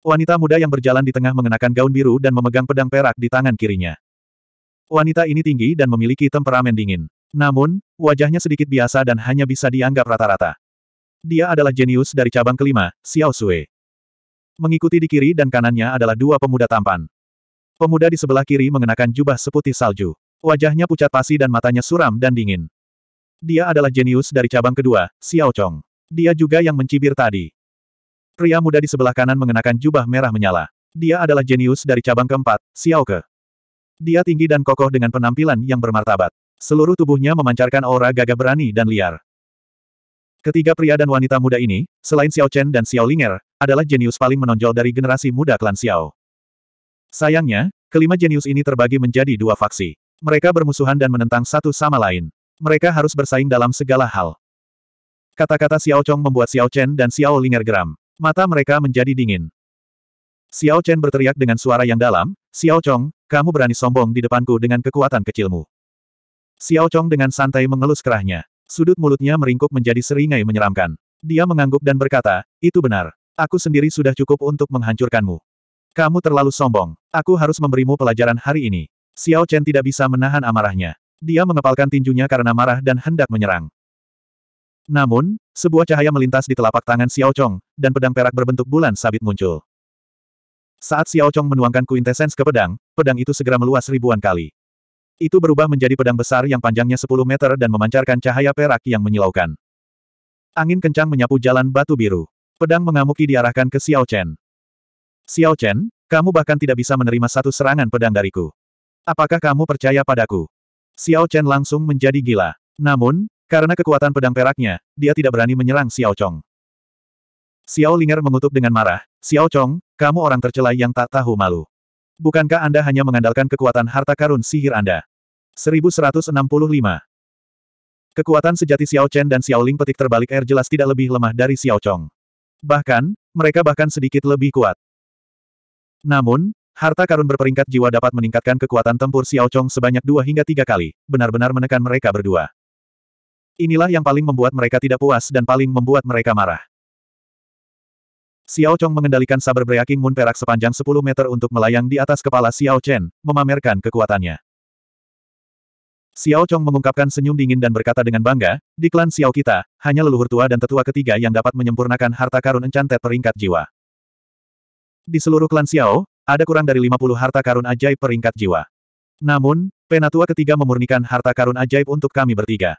Wanita muda yang berjalan di tengah mengenakan gaun biru dan memegang pedang perak di tangan kirinya. Wanita ini tinggi dan memiliki temperamen dingin. Namun, wajahnya sedikit biasa dan hanya bisa dianggap rata-rata. Dia adalah jenius dari cabang kelima, Xiao Sui. Mengikuti di kiri dan kanannya adalah dua pemuda tampan. Pemuda di sebelah kiri mengenakan jubah seputih salju. Wajahnya pucat pasi dan matanya suram dan dingin. Dia adalah jenius dari cabang kedua, Xiao Chong. Dia juga yang mencibir tadi. Pria muda di sebelah kanan mengenakan jubah merah menyala. Dia adalah jenius dari cabang keempat, Xiao Ke. Dia tinggi dan kokoh dengan penampilan yang bermartabat. Seluruh tubuhnya memancarkan aura gagah berani dan liar. Ketiga pria dan wanita muda ini, selain Xiao Chen dan Xiao Linger, adalah jenius paling menonjol dari generasi muda klan Xiao. Sayangnya, kelima jenius ini terbagi menjadi dua faksi. Mereka bermusuhan dan menentang satu sama lain. Mereka harus bersaing dalam segala hal. Kata-kata Xiao Chong membuat Xiao Chen dan Xiao Linger geram. Mata mereka menjadi dingin. Xiao Chen berteriak dengan suara yang dalam, Xiao Chong, kamu berani sombong di depanku dengan kekuatan kecilmu. Xiao Chong dengan santai mengelus kerahnya. Sudut mulutnya meringkuk menjadi seringai menyeramkan. Dia mengangguk dan berkata, itu benar. Aku sendiri sudah cukup untuk menghancurkanmu. Kamu terlalu sombong. Aku harus memberimu pelajaran hari ini. Xiao Chen tidak bisa menahan amarahnya. Dia mengepalkan tinjunya karena marah dan hendak menyerang. Namun, sebuah cahaya melintas di telapak tangan Xiao Chong, dan pedang perak berbentuk bulan sabit muncul. Saat Xiao Chong menuangkan kuintesens ke pedang, pedang itu segera meluas ribuan kali. Itu berubah menjadi pedang besar yang panjangnya 10 meter dan memancarkan cahaya perak yang menyilaukan. Angin kencang menyapu jalan batu biru. Pedang mengamuki diarahkan ke Xiao Chen. Xiao Chen, kamu bahkan tidak bisa menerima satu serangan pedang dariku. Apakah kamu percaya padaku? Xiao Chen langsung menjadi gila. Namun, karena kekuatan pedang peraknya, dia tidak berani menyerang Xiao Chong. Xiao Linger mengutuk dengan marah, Xiao Chong, kamu orang tercela yang tak tahu malu. Bukankah Anda hanya mengandalkan kekuatan harta karun sihir Anda? 1165. Kekuatan sejati Xiao Chen dan Xiao Ling petik terbalik air jelas tidak lebih lemah dari Xiao Chong. Bahkan, mereka bahkan sedikit lebih kuat. Namun, Harta karun berperingkat jiwa dapat meningkatkan kekuatan tempur Xiao Chong sebanyak dua hingga tiga kali, benar-benar menekan mereka berdua. Inilah yang paling membuat mereka tidak puas dan paling membuat mereka marah. Xiao Chong mengendalikan saber breaking moon perak sepanjang 10 meter untuk melayang di atas kepala Xiao Chen, memamerkan kekuatannya. Xiao Chong mengungkapkan senyum dingin dan berkata dengan bangga, di klan Xiao kita, hanya leluhur tua dan tetua ketiga yang dapat menyempurnakan harta karun encantet peringkat jiwa. Di seluruh klan Xiao, ada kurang dari 50 harta karun ajaib peringkat jiwa. Namun, penatua ketiga memurnikan harta karun ajaib untuk kami bertiga.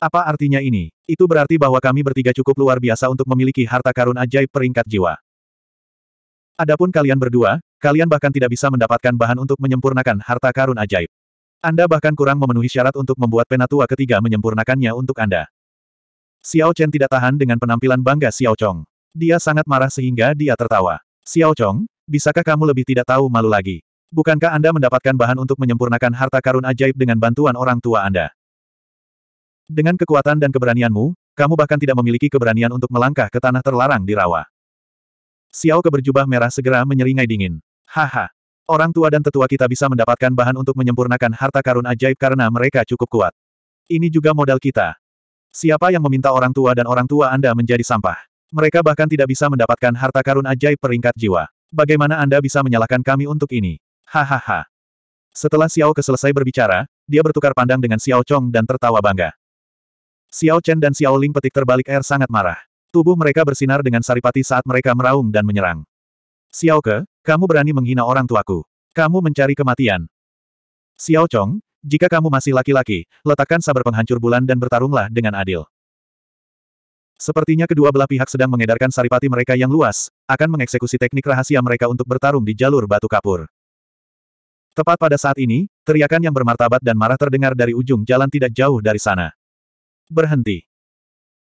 Apa artinya ini? Itu berarti bahwa kami bertiga cukup luar biasa untuk memiliki harta karun ajaib peringkat jiwa. Adapun kalian berdua, kalian bahkan tidak bisa mendapatkan bahan untuk menyempurnakan harta karun ajaib. Anda bahkan kurang memenuhi syarat untuk membuat penatua ketiga menyempurnakannya untuk Anda. Xiao Chen tidak tahan dengan penampilan bangga Xiao Chong. Dia sangat marah sehingga dia tertawa. Xiao Chong, Bisakah kamu lebih tidak tahu malu lagi? Bukankah Anda mendapatkan bahan untuk menyempurnakan harta karun ajaib dengan bantuan orang tua Anda? Dengan kekuatan dan keberanianmu, kamu bahkan tidak memiliki keberanian untuk melangkah ke tanah terlarang di rawa. Xiao keberjubah merah segera menyeringai dingin. Haha. Orang tua dan tetua kita bisa mendapatkan bahan untuk menyempurnakan harta karun ajaib karena mereka cukup kuat. Ini juga modal kita. Siapa yang meminta orang tua dan orang tua Anda menjadi sampah? Mereka bahkan tidak bisa mendapatkan harta karun ajaib peringkat jiwa. Bagaimana Anda bisa menyalahkan kami untuk ini? Hahaha. Setelah Xiao Ke selesai berbicara, dia bertukar pandang dengan Xiao Chong dan tertawa bangga. Xiao Chen dan Xiao Ling petik terbalik air sangat marah. Tubuh mereka bersinar dengan saripati saat mereka meraung dan menyerang. Xiao Ke, kamu berani menghina orang tuaku. Kamu mencari kematian. Xiao Chong, jika kamu masih laki-laki, letakkan sabar penghancur bulan dan bertarunglah dengan adil. Sepertinya kedua belah pihak sedang mengedarkan saripati mereka yang luas, akan mengeksekusi teknik rahasia mereka untuk bertarung di jalur batu kapur. Tepat pada saat ini, teriakan yang bermartabat dan marah terdengar dari ujung jalan tidak jauh dari sana. Berhenti.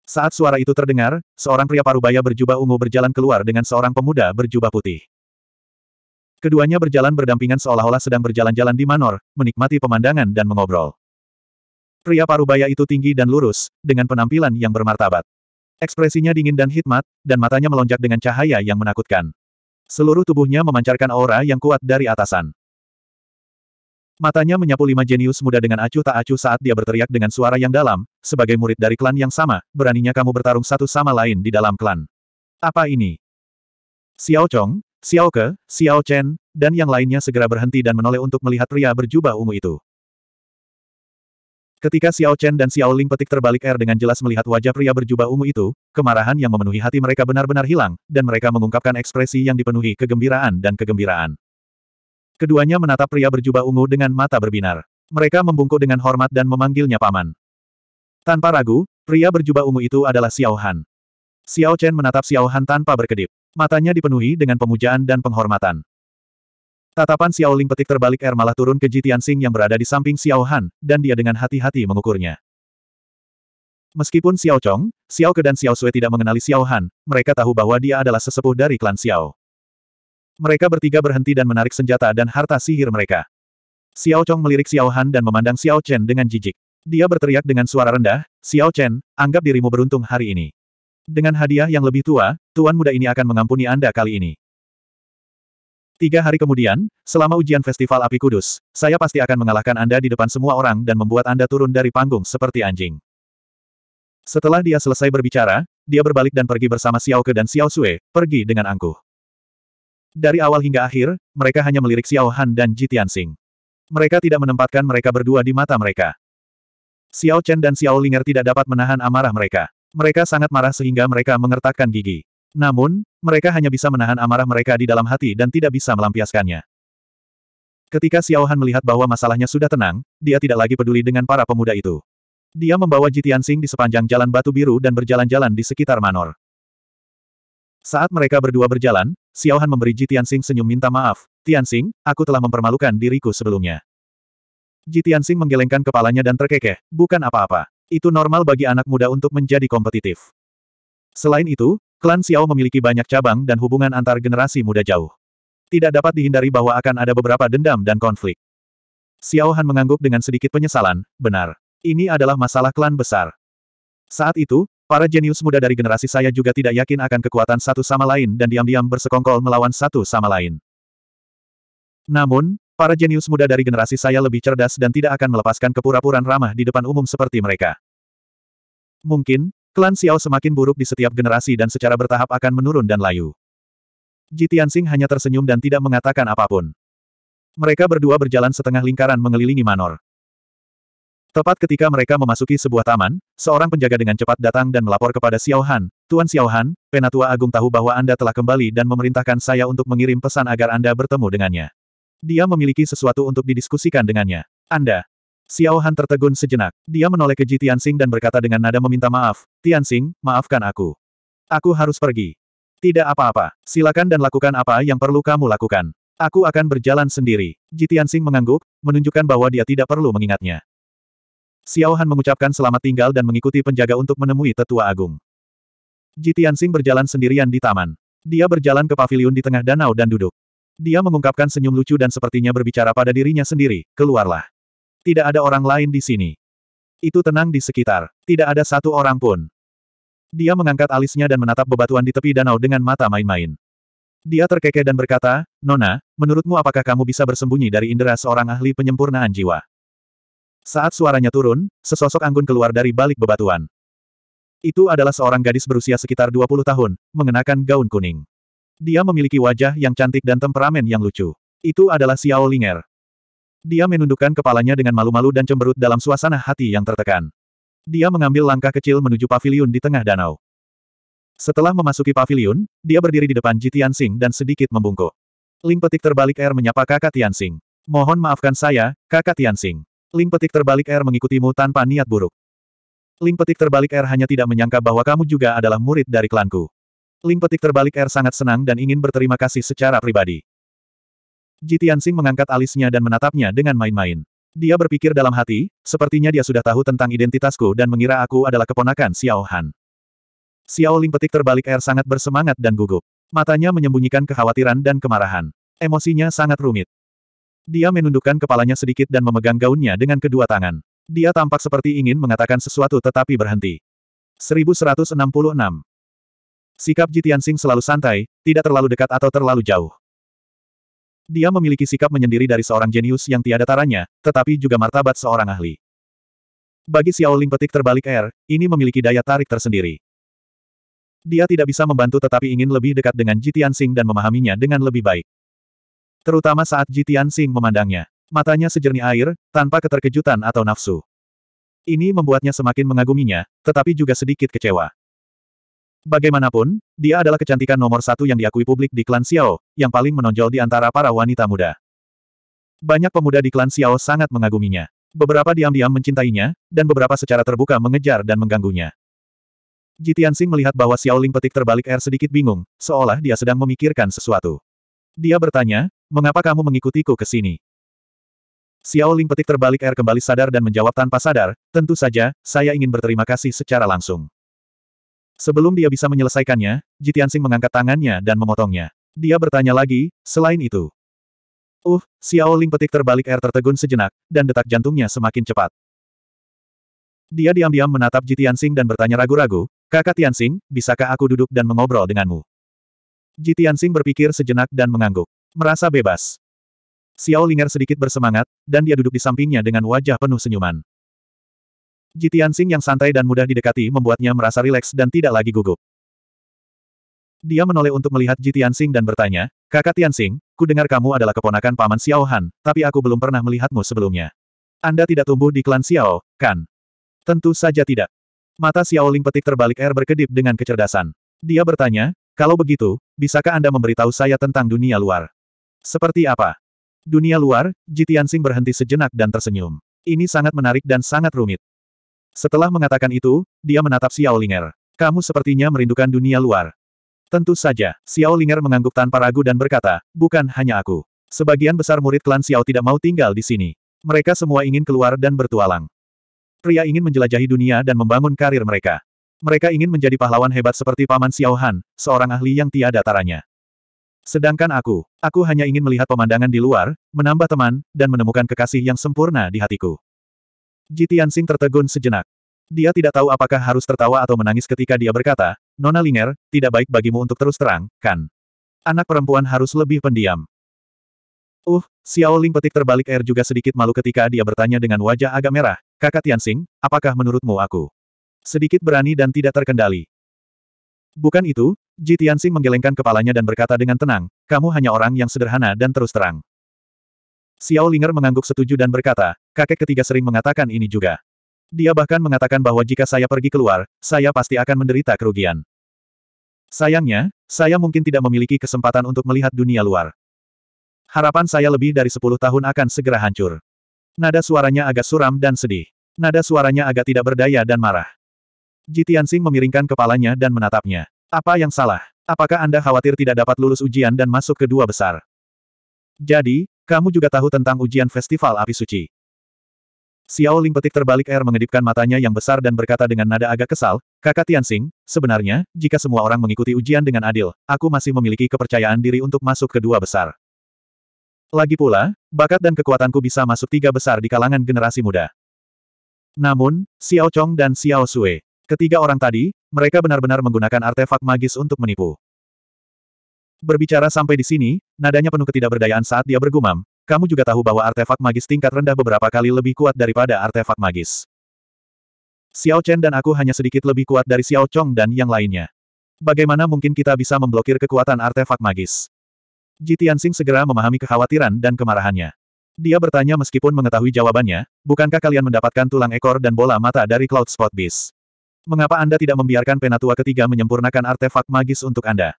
Saat suara itu terdengar, seorang pria parubaya berjubah ungu berjalan keluar dengan seorang pemuda berjubah putih. Keduanya berjalan berdampingan seolah-olah sedang berjalan-jalan di Manor, menikmati pemandangan dan mengobrol. Pria parubaya itu tinggi dan lurus, dengan penampilan yang bermartabat. Ekspresinya dingin dan hikmat, dan matanya melonjak dengan cahaya yang menakutkan. Seluruh tubuhnya memancarkan aura yang kuat dari atasan. Matanya menyapu lima jenius muda dengan acuh tak acuh saat dia berteriak dengan suara yang dalam, sebagai murid dari klan yang sama, beraninya kamu bertarung satu sama lain di dalam klan. Apa ini? Xiao Chong, Xiao Ke, Xiao Chen, dan yang lainnya segera berhenti dan menoleh untuk melihat pria berjubah ungu itu. Ketika Xiao Chen dan Xiao Ling petik terbalik air dengan jelas melihat wajah pria berjubah ungu itu, kemarahan yang memenuhi hati mereka benar-benar hilang, dan mereka mengungkapkan ekspresi yang dipenuhi kegembiraan dan kegembiraan. Keduanya menatap pria berjubah ungu dengan mata berbinar. Mereka membungkuk dengan hormat dan memanggilnya paman. Tanpa ragu, pria berjubah ungu itu adalah Xiao Han. Xiao Chen menatap Xiao Han tanpa berkedip. Matanya dipenuhi dengan pemujaan dan penghormatan. Tatapan Xiao Ling petik terbalik air malah turun ke Jitian Xing yang berada di samping Xiao Han, dan dia dengan hati-hati mengukurnya. Meskipun Xiao Chong, Xiao Ke dan Xiao Sui tidak mengenali Xiao Han, mereka tahu bahwa dia adalah sesepuh dari klan Xiao. Mereka bertiga berhenti dan menarik senjata dan harta sihir mereka. Xiao Chong melirik Xiao Han dan memandang Xiao Chen dengan jijik. Dia berteriak dengan suara rendah, Xiao Chen, anggap dirimu beruntung hari ini. Dengan hadiah yang lebih tua, tuan muda ini akan mengampuni Anda kali ini. Tiga hari kemudian, selama ujian Festival Api Kudus, saya pasti akan mengalahkan Anda di depan semua orang dan membuat Anda turun dari panggung seperti anjing. Setelah dia selesai berbicara, dia berbalik dan pergi bersama Xiao Ke dan Xiao Sue, pergi dengan angkuh. Dari awal hingga akhir, mereka hanya melirik Xiao Han dan Ji Tianxing. Mereka tidak menempatkan mereka berdua di mata mereka. Xiao Chen dan Xiao Linger tidak dapat menahan amarah mereka. Mereka sangat marah sehingga mereka mengertakkan gigi. Namun, mereka hanya bisa menahan amarah mereka di dalam hati dan tidak bisa melampiaskannya. Ketika Xiao Han melihat bahwa masalahnya sudah tenang, dia tidak lagi peduli dengan para pemuda itu. Dia membawa Jitian Sing di sepanjang jalan batu biru dan berjalan-jalan di sekitar Manor. Saat mereka berdua berjalan, Xiao Han memberi Jitian Sing senyum minta maaf, Tianxing, aku telah mempermalukan diriku sebelumnya. Jitian Sing menggelengkan kepalanya dan terkekeh, bukan apa-apa. Itu normal bagi anak muda untuk menjadi kompetitif. Selain itu, Klan Xiao memiliki banyak cabang dan hubungan antar generasi muda jauh. Tidak dapat dihindari bahwa akan ada beberapa dendam dan konflik. Xiao Han mengangguk dengan sedikit penyesalan, benar. Ini adalah masalah klan besar. Saat itu, para jenius muda dari generasi saya juga tidak yakin akan kekuatan satu sama lain dan diam-diam bersekongkol melawan satu sama lain. Namun, para jenius muda dari generasi saya lebih cerdas dan tidak akan melepaskan kepura puraan ramah di depan umum seperti mereka. Mungkin, Klan Xiao semakin buruk di setiap generasi dan secara bertahap akan menurun dan layu. Ji Tianxing hanya tersenyum dan tidak mengatakan apapun. Mereka berdua berjalan setengah lingkaran mengelilingi Manor. Tepat ketika mereka memasuki sebuah taman, seorang penjaga dengan cepat datang dan melapor kepada Xiao Han, Tuan Xiao Han, Penatua Agung tahu bahwa Anda telah kembali dan memerintahkan saya untuk mengirim pesan agar Anda bertemu dengannya. Dia memiliki sesuatu untuk didiskusikan dengannya. Anda, Xiao Han tertegun sejenak. Dia menoleh ke Ji Tianxing dan berkata dengan nada meminta maaf, Tianxing, maafkan aku. Aku harus pergi. Tidak apa-apa, silakan dan lakukan apa yang perlu kamu lakukan. Aku akan berjalan sendiri. Ji Tianxing mengangguk, menunjukkan bahwa dia tidak perlu mengingatnya. Xiao Han mengucapkan selamat tinggal dan mengikuti penjaga untuk menemui tetua agung. Ji Tianxing berjalan sendirian di taman. Dia berjalan ke paviliun di tengah danau dan duduk. Dia mengungkapkan senyum lucu dan sepertinya berbicara pada dirinya sendiri, keluarlah. Tidak ada orang lain di sini. Itu tenang di sekitar. Tidak ada satu orang pun. Dia mengangkat alisnya dan menatap bebatuan di tepi danau dengan mata main-main. Dia terkekeh dan berkata, Nona, menurutmu apakah kamu bisa bersembunyi dari indera seorang ahli penyempurnaan jiwa? Saat suaranya turun, sesosok anggun keluar dari balik bebatuan. Itu adalah seorang gadis berusia sekitar 20 tahun, mengenakan gaun kuning. Dia memiliki wajah yang cantik dan temperamen yang lucu. Itu adalah Xiao Linger. Dia menundukkan kepalanya dengan malu-malu dan cemberut dalam suasana hati yang tertekan. Dia mengambil langkah kecil menuju pavilion di tengah danau. Setelah memasuki pavilion, dia berdiri di depan Ji Tianxing dan sedikit membungkuk. Ling petik terbalik air menyapa kakak Tianxing. Mohon maafkan saya, kakak Tianxing. Ling petik terbalik air mengikutimu tanpa niat buruk. Ling petik terbalik air hanya tidak menyangka bahwa kamu juga adalah murid dari klanku. Ling petik terbalik air sangat senang dan ingin berterima kasih secara pribadi. Ji mengangkat alisnya dan menatapnya dengan main-main. Dia berpikir dalam hati, sepertinya dia sudah tahu tentang identitasku dan mengira aku adalah keponakan Xiao Han. Xiao Ling petik terbalik air sangat bersemangat dan gugup. Matanya menyembunyikan kekhawatiran dan kemarahan. Emosinya sangat rumit. Dia menundukkan kepalanya sedikit dan memegang gaunnya dengan kedua tangan. Dia tampak seperti ingin mengatakan sesuatu tetapi berhenti. 1166 Sikap Jitiansing selalu santai, tidak terlalu dekat atau terlalu jauh. Dia memiliki sikap menyendiri dari seorang jenius yang tiada taranya, tetapi juga martabat seorang ahli. Bagi Xiaoling petik terbalik air, ini memiliki daya tarik tersendiri. Dia tidak bisa membantu tetapi ingin lebih dekat dengan Ji Tianxing dan memahaminya dengan lebih baik. Terutama saat Ji Tianxing memandangnya. Matanya sejernih air, tanpa keterkejutan atau nafsu. Ini membuatnya semakin mengaguminya, tetapi juga sedikit kecewa. Bagaimanapun, dia adalah kecantikan nomor satu yang diakui publik di klan Xiao, yang paling menonjol di antara para wanita muda. Banyak pemuda di klan Xiao sangat mengaguminya. Beberapa diam-diam mencintainya, dan beberapa secara terbuka mengejar dan mengganggunya. Jitiansing melihat bahwa Xiao Ling petik terbalik air sedikit bingung, seolah dia sedang memikirkan sesuatu. Dia bertanya, mengapa kamu mengikutiku ke sini? Xiao Ling petik terbalik air kembali sadar dan menjawab tanpa sadar, tentu saja, saya ingin berterima kasih secara langsung. Sebelum dia bisa menyelesaikannya, Jitiansing mengangkat tangannya dan memotongnya. Dia bertanya lagi, selain itu. Uh, Xiao Ling petik terbalik air tertegun sejenak, dan detak jantungnya semakin cepat. Dia diam-diam menatap Jitiansing dan bertanya ragu-ragu, Kakak Tiansing, bisakah aku duduk dan mengobrol denganmu? Jitiansing berpikir sejenak dan mengangguk. Merasa bebas. Xiao Linger sedikit bersemangat, dan dia duduk di sampingnya dengan wajah penuh senyuman. Jitiansing yang santai dan mudah didekati membuatnya merasa rileks dan tidak lagi gugup. Dia menoleh untuk melihat Jitiansing dan bertanya, Kakak Tianxing, ku dengar kamu adalah keponakan Paman Xiao Han, tapi aku belum pernah melihatmu sebelumnya. Anda tidak tumbuh di klan Xiao, kan? Tentu saja tidak. Mata Xiao Ling petik terbalik air berkedip dengan kecerdasan. Dia bertanya, kalau begitu, bisakah Anda memberitahu saya tentang dunia luar? Seperti apa? Dunia luar, Jitiansing berhenti sejenak dan tersenyum. Ini sangat menarik dan sangat rumit. Setelah mengatakan itu, dia menatap Xiao Ling'er. Kamu sepertinya merindukan dunia luar. Tentu saja, Xiao Ling'er mengangguk tanpa ragu dan berkata, bukan hanya aku. Sebagian besar murid klan Xiao tidak mau tinggal di sini. Mereka semua ingin keluar dan bertualang. Pria ingin menjelajahi dunia dan membangun karir mereka. Mereka ingin menjadi pahlawan hebat seperti Paman Xiao Han, seorang ahli yang tiada taranya. Sedangkan aku, aku hanya ingin melihat pemandangan di luar, menambah teman, dan menemukan kekasih yang sempurna di hatiku. Ji Tianxing tertegun sejenak. Dia tidak tahu apakah harus tertawa atau menangis ketika dia berkata, Nona Linger, tidak baik bagimu untuk terus terang, kan? Anak perempuan harus lebih pendiam. Uh, Xiao Ling petik terbalik air juga sedikit malu ketika dia bertanya dengan wajah agak merah, kakak Tianxing, apakah menurutmu aku? Sedikit berani dan tidak terkendali. Bukan itu, Ji Tianxing menggelengkan kepalanya dan berkata dengan tenang, kamu hanya orang yang sederhana dan terus terang. Xiao Linger mengangguk setuju dan berkata, kakek ketiga sering mengatakan ini juga. Dia bahkan mengatakan bahwa jika saya pergi keluar, saya pasti akan menderita kerugian. Sayangnya, saya mungkin tidak memiliki kesempatan untuk melihat dunia luar. Harapan saya lebih dari sepuluh tahun akan segera hancur. Nada suaranya agak suram dan sedih. Nada suaranya agak tidak berdaya dan marah. Jitiansing memiringkan kepalanya dan menatapnya. Apa yang salah? Apakah Anda khawatir tidak dapat lulus ujian dan masuk ke dua besar? Jadi, kamu juga tahu tentang ujian Festival Api Suci. Xiao Ling petik terbalik air mengedipkan matanya yang besar dan berkata dengan nada agak kesal, Kakak Tianxing, sebenarnya, jika semua orang mengikuti ujian dengan adil, aku masih memiliki kepercayaan diri untuk masuk kedua besar. Lagi pula, bakat dan kekuatanku bisa masuk tiga besar di kalangan generasi muda. Namun, Xiao Chong dan Xiao Sui, ketiga orang tadi, mereka benar-benar menggunakan artefak magis untuk menipu. Berbicara sampai di sini, nadanya penuh ketidakberdayaan saat dia bergumam, kamu juga tahu bahwa artefak magis tingkat rendah beberapa kali lebih kuat daripada artefak magis. Xiao Chen dan aku hanya sedikit lebih kuat dari Xiao Chong dan yang lainnya. Bagaimana mungkin kita bisa memblokir kekuatan artefak magis? Ji Tianxing segera memahami kekhawatiran dan kemarahannya. Dia bertanya meskipun mengetahui jawabannya, bukankah kalian mendapatkan tulang ekor dan bola mata dari Cloud Spot Beast? Mengapa Anda tidak membiarkan penatua ketiga menyempurnakan artefak magis untuk Anda?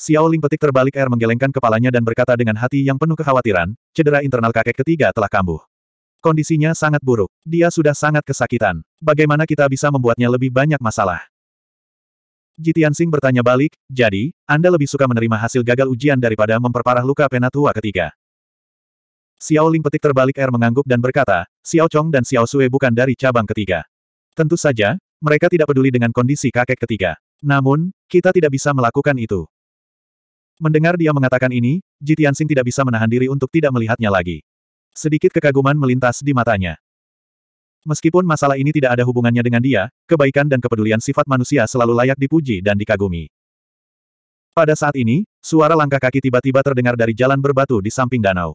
Xiao Ling petik terbalik air menggelengkan kepalanya dan berkata dengan hati yang penuh kekhawatiran, cedera internal kakek ketiga telah kambuh. Kondisinya sangat buruk. Dia sudah sangat kesakitan. Bagaimana kita bisa membuatnya lebih banyak masalah? Jitian Sing bertanya balik, jadi, Anda lebih suka menerima hasil gagal ujian daripada memperparah luka penatua ketiga. Xiao Ling petik terbalik air mengangguk dan berkata, Xiao Chong dan Xiao Sue bukan dari cabang ketiga. Tentu saja, mereka tidak peduli dengan kondisi kakek ketiga. Namun, kita tidak bisa melakukan itu. Mendengar dia mengatakan ini, Ji Tianxing tidak bisa menahan diri untuk tidak melihatnya lagi. Sedikit kekaguman melintas di matanya. Meskipun masalah ini tidak ada hubungannya dengan dia, kebaikan dan kepedulian sifat manusia selalu layak dipuji dan dikagumi. Pada saat ini, suara langkah kaki tiba-tiba terdengar dari jalan berbatu di samping danau.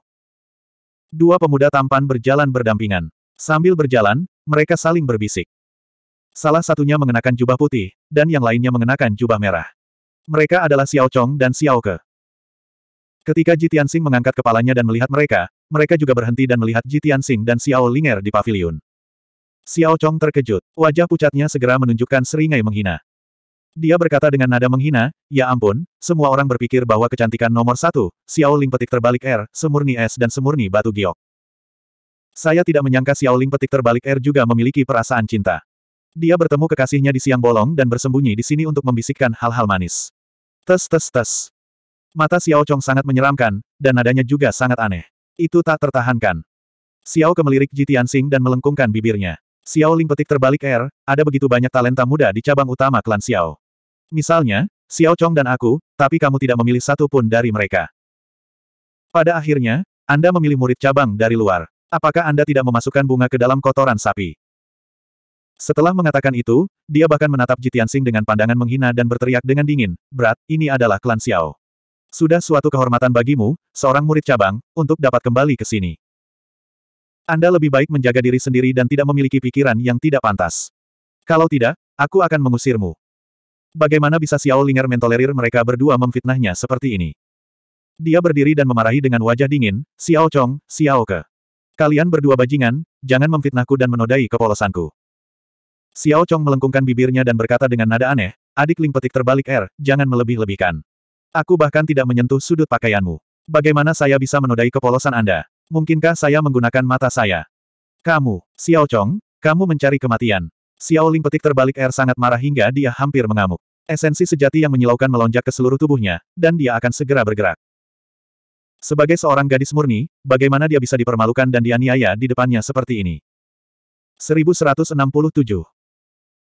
Dua pemuda tampan berjalan berdampingan. Sambil berjalan, mereka saling berbisik. Salah satunya mengenakan jubah putih, dan yang lainnya mengenakan jubah merah. Mereka adalah Xiao Chong dan Xiao Ke. Ketika Ji Tianxing mengangkat kepalanya dan melihat mereka, mereka juga berhenti dan melihat Ji Tianxing dan Xiao Linger di pavilion. Xiao Chong terkejut, wajah pucatnya segera menunjukkan seringai menghina. Dia berkata dengan nada menghina, ya ampun, semua orang berpikir bahwa kecantikan nomor satu, Xiao Ling petik terbalik air, semurni es dan semurni batu giok. Saya tidak menyangka Xiao Ling petik terbalik air juga memiliki perasaan cinta. Dia bertemu kekasihnya di siang bolong dan bersembunyi di sini untuk membisikkan hal-hal manis. Tes tes tes. Mata Xiao Chong sangat menyeramkan, dan nadanya juga sangat aneh. Itu tak tertahankan. Xiao kemelirik Ji Tianxing dan melengkungkan bibirnya. Xiao Ling petik terbalik air, ada begitu banyak talenta muda di cabang utama klan Xiao. Misalnya, Xiao Chong dan aku, tapi kamu tidak memilih satu pun dari mereka. Pada akhirnya, Anda memilih murid cabang dari luar. Apakah Anda tidak memasukkan bunga ke dalam kotoran sapi? Setelah mengatakan itu, dia bahkan menatap Jitian Jitiansing dengan pandangan menghina dan berteriak dengan dingin, Berat, ini adalah klan Xiao. Sudah suatu kehormatan bagimu, seorang murid cabang, untuk dapat kembali ke sini. Anda lebih baik menjaga diri sendiri dan tidak memiliki pikiran yang tidak pantas. Kalau tidak, aku akan mengusirmu. Bagaimana bisa Xiao Lingar mentolerir mereka berdua memfitnahnya seperti ini? Dia berdiri dan memarahi dengan wajah dingin, Xiao Chong, Xiao Ke. Kalian berdua bajingan, jangan memfitnahku dan menodai kepolosanku. Xiao Chong melengkungkan bibirnya dan berkata dengan nada aneh, adik Ling petik terbalik er, jangan melebih-lebihkan. Aku bahkan tidak menyentuh sudut pakaianmu. Bagaimana saya bisa menodai kepolosan Anda? Mungkinkah saya menggunakan mata saya? Kamu, Xiao Chong, kamu mencari kematian. Xiao Ling petik terbalik er sangat marah hingga dia hampir mengamuk. Esensi sejati yang menyilaukan melonjak ke seluruh tubuhnya, dan dia akan segera bergerak. Sebagai seorang gadis murni, bagaimana dia bisa dipermalukan dan dianiaya di depannya seperti ini? 1167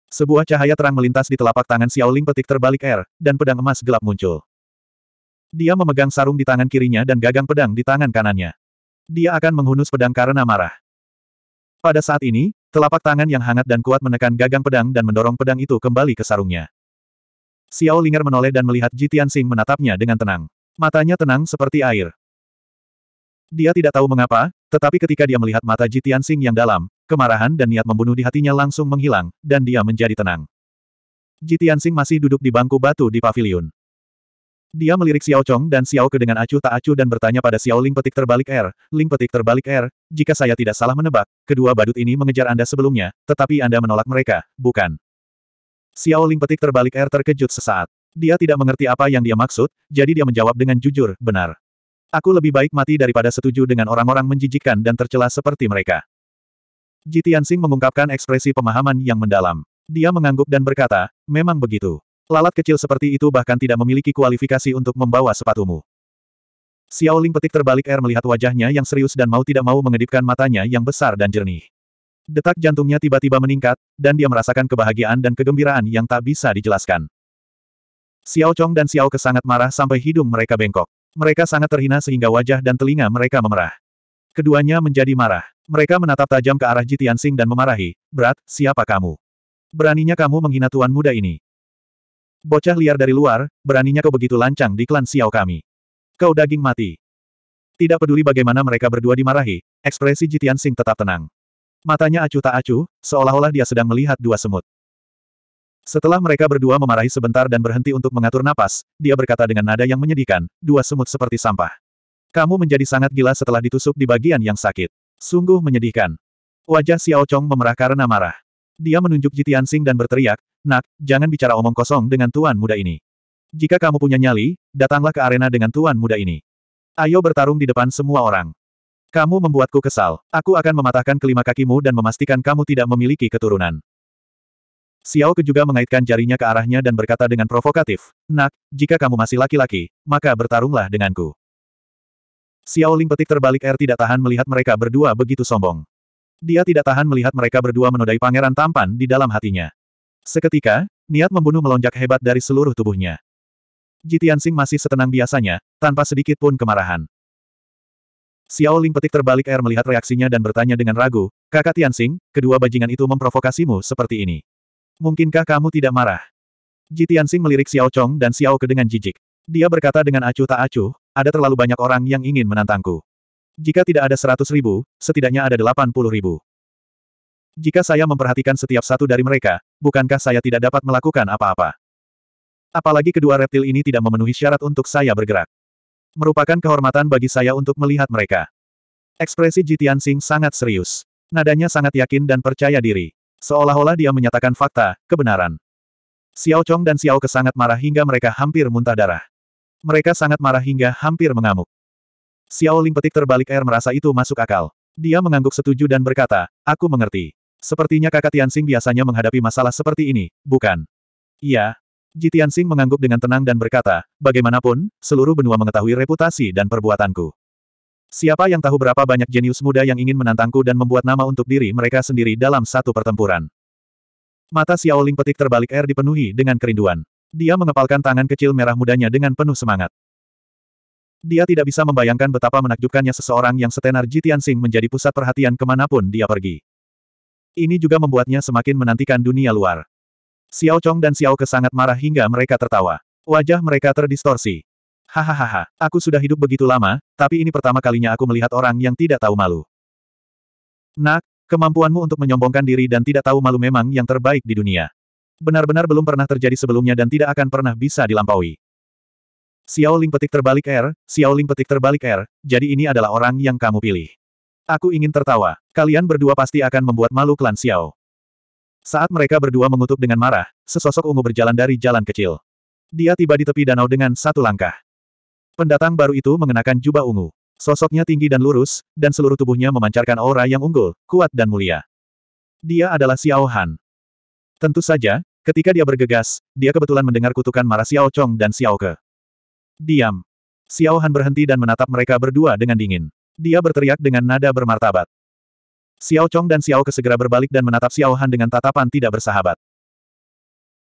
sebuah cahaya terang melintas di telapak tangan Xiaoling petik terbalik air, dan pedang emas gelap muncul. Dia memegang sarung di tangan kirinya dan gagang pedang di tangan kanannya. Dia akan menghunus pedang karena marah. Pada saat ini, telapak tangan yang hangat dan kuat menekan gagang pedang dan mendorong pedang itu kembali ke sarungnya. Xiao Linger menoleh dan melihat Ji Tianxing menatapnya dengan tenang. Matanya tenang seperti air. Dia tidak tahu mengapa, tetapi ketika dia melihat mata Ji Tianxing yang dalam, Kemarahan dan niat membunuh di hatinya langsung menghilang, dan dia menjadi tenang. Jitiansing masih duduk di bangku batu di pavilion. Dia melirik Xiao Chong dan Xiao Ke dengan acuh tak acuh dan bertanya pada Xiao Ling petik terbalik R, Ling petik terbalik R, jika saya tidak salah menebak, kedua badut ini mengejar Anda sebelumnya, tetapi Anda menolak mereka, bukan? Xiao Ling petik terbalik R terkejut sesaat. Dia tidak mengerti apa yang dia maksud, jadi dia menjawab dengan jujur, benar. Aku lebih baik mati daripada setuju dengan orang-orang menjijikkan dan tercela seperti mereka. Ji Tianxing mengungkapkan ekspresi pemahaman yang mendalam. Dia mengangguk dan berkata, memang begitu. Lalat kecil seperti itu bahkan tidak memiliki kualifikasi untuk membawa sepatumu. Xiao Ling petik terbalik air melihat wajahnya yang serius dan mau tidak mau mengedipkan matanya yang besar dan jernih. Detak jantungnya tiba-tiba meningkat, dan dia merasakan kebahagiaan dan kegembiraan yang tak bisa dijelaskan. Xiao Chong dan Xiao Ke sangat marah sampai hidung mereka bengkok. Mereka sangat terhina sehingga wajah dan telinga mereka memerah. Keduanya menjadi marah. Mereka menatap tajam ke arah Jitian Sing dan memarahi, Berat, siapa kamu? Beraninya kamu menghina tuan muda ini. Bocah liar dari luar, beraninya kau begitu lancang di klan Xiao kami. Kau daging mati. Tidak peduli bagaimana mereka berdua dimarahi, ekspresi Jitian Sing tetap tenang. Matanya acuh tak acuh, seolah-olah dia sedang melihat dua semut. Setelah mereka berdua memarahi sebentar dan berhenti untuk mengatur napas, dia berkata dengan nada yang menyedihkan, dua semut seperti sampah. Kamu menjadi sangat gila setelah ditusuk di bagian yang sakit. Sungguh menyedihkan. Wajah Xiao Chong memerah karena marah. Dia menunjuk Jitian Sing dan berteriak, Nak, jangan bicara omong kosong dengan tuan muda ini. Jika kamu punya nyali, datanglah ke arena dengan tuan muda ini. Ayo bertarung di depan semua orang. Kamu membuatku kesal. Aku akan mematahkan kelima kakimu dan memastikan kamu tidak memiliki keturunan. Xiao Ke juga mengaitkan jarinya ke arahnya dan berkata dengan provokatif, Nak, jika kamu masih laki-laki, maka bertarunglah denganku. Xiaoling petik terbalik air tidak tahan melihat mereka berdua begitu sombong. Dia tidak tahan melihat mereka berdua menodai pangeran tampan di dalam hatinya. Seketika, niat membunuh melonjak hebat dari seluruh tubuhnya. Jitiansing masih setenang biasanya, tanpa sedikit pun kemarahan. Xiaoling petik terbalik air melihat reaksinya dan bertanya dengan ragu, Kakak Tianxing, kedua bajingan itu memprovokasimu seperti ini. Mungkinkah kamu tidak marah? Jitiansing melirik Xiao Chong dan Xiao Ke dengan jijik. Dia berkata dengan acuh tak acuh, ada terlalu banyak orang yang ingin menantangku. Jika tidak ada seratus ribu, setidaknya ada delapan puluh ribu. Jika saya memperhatikan setiap satu dari mereka, bukankah saya tidak dapat melakukan apa-apa? Apalagi kedua reptil ini tidak memenuhi syarat untuk saya bergerak. Merupakan kehormatan bagi saya untuk melihat mereka. Ekspresi Jitian Sing sangat serius. Nadanya sangat yakin dan percaya diri. Seolah-olah dia menyatakan fakta, kebenaran. Xiao Chong dan Xiao Ke sangat marah hingga mereka hampir muntah darah. Mereka sangat marah hingga hampir mengamuk. Xiao Ling petik terbalik air merasa itu masuk akal. Dia mengangguk setuju dan berkata, aku mengerti. Sepertinya kakak Tianxing biasanya menghadapi masalah seperti ini, bukan? Iya. Ji Tianxing mengangguk dengan tenang dan berkata, bagaimanapun, seluruh benua mengetahui reputasi dan perbuatanku. Siapa yang tahu berapa banyak jenius muda yang ingin menantangku dan membuat nama untuk diri mereka sendiri dalam satu pertempuran. Mata Xiao Ling petik terbalik air dipenuhi dengan kerinduan. Dia mengepalkan tangan kecil merah mudanya dengan penuh semangat. Dia tidak bisa membayangkan betapa menakjubkannya seseorang yang setenar Jitian Sing menjadi pusat perhatian kemanapun dia pergi. Ini juga membuatnya semakin menantikan dunia luar. Xiao Chong dan Xiao Ke sangat marah hingga mereka tertawa. Wajah mereka terdistorsi. Hahaha, aku sudah hidup begitu lama, tapi ini pertama kalinya aku melihat orang yang tidak tahu malu. Nak, kemampuanmu untuk menyombongkan diri dan tidak tahu malu memang yang terbaik di dunia. Benar-benar belum pernah terjadi sebelumnya dan tidak akan pernah bisa dilampaui. Xiao Ling petik terbalik air, Xiao Ling petik terbalik air. jadi ini adalah orang yang kamu pilih. Aku ingin tertawa. Kalian berdua pasti akan membuat malu klan Xiao. Saat mereka berdua mengutuk dengan marah, sesosok ungu berjalan dari jalan kecil. Dia tiba di tepi danau dengan satu langkah. Pendatang baru itu mengenakan jubah ungu. Sosoknya tinggi dan lurus, dan seluruh tubuhnya memancarkan aura yang unggul, kuat dan mulia. Dia adalah Xiao Han. Tentu saja, Ketika dia bergegas, dia kebetulan mendengar kutukan marah Xiao Chong dan Xiao Ke. Diam. Xiao Han berhenti dan menatap mereka berdua dengan dingin. Dia berteriak dengan nada bermartabat. Xiao Chong dan Xiao Ke segera berbalik dan menatap Xiao Han dengan tatapan tidak bersahabat.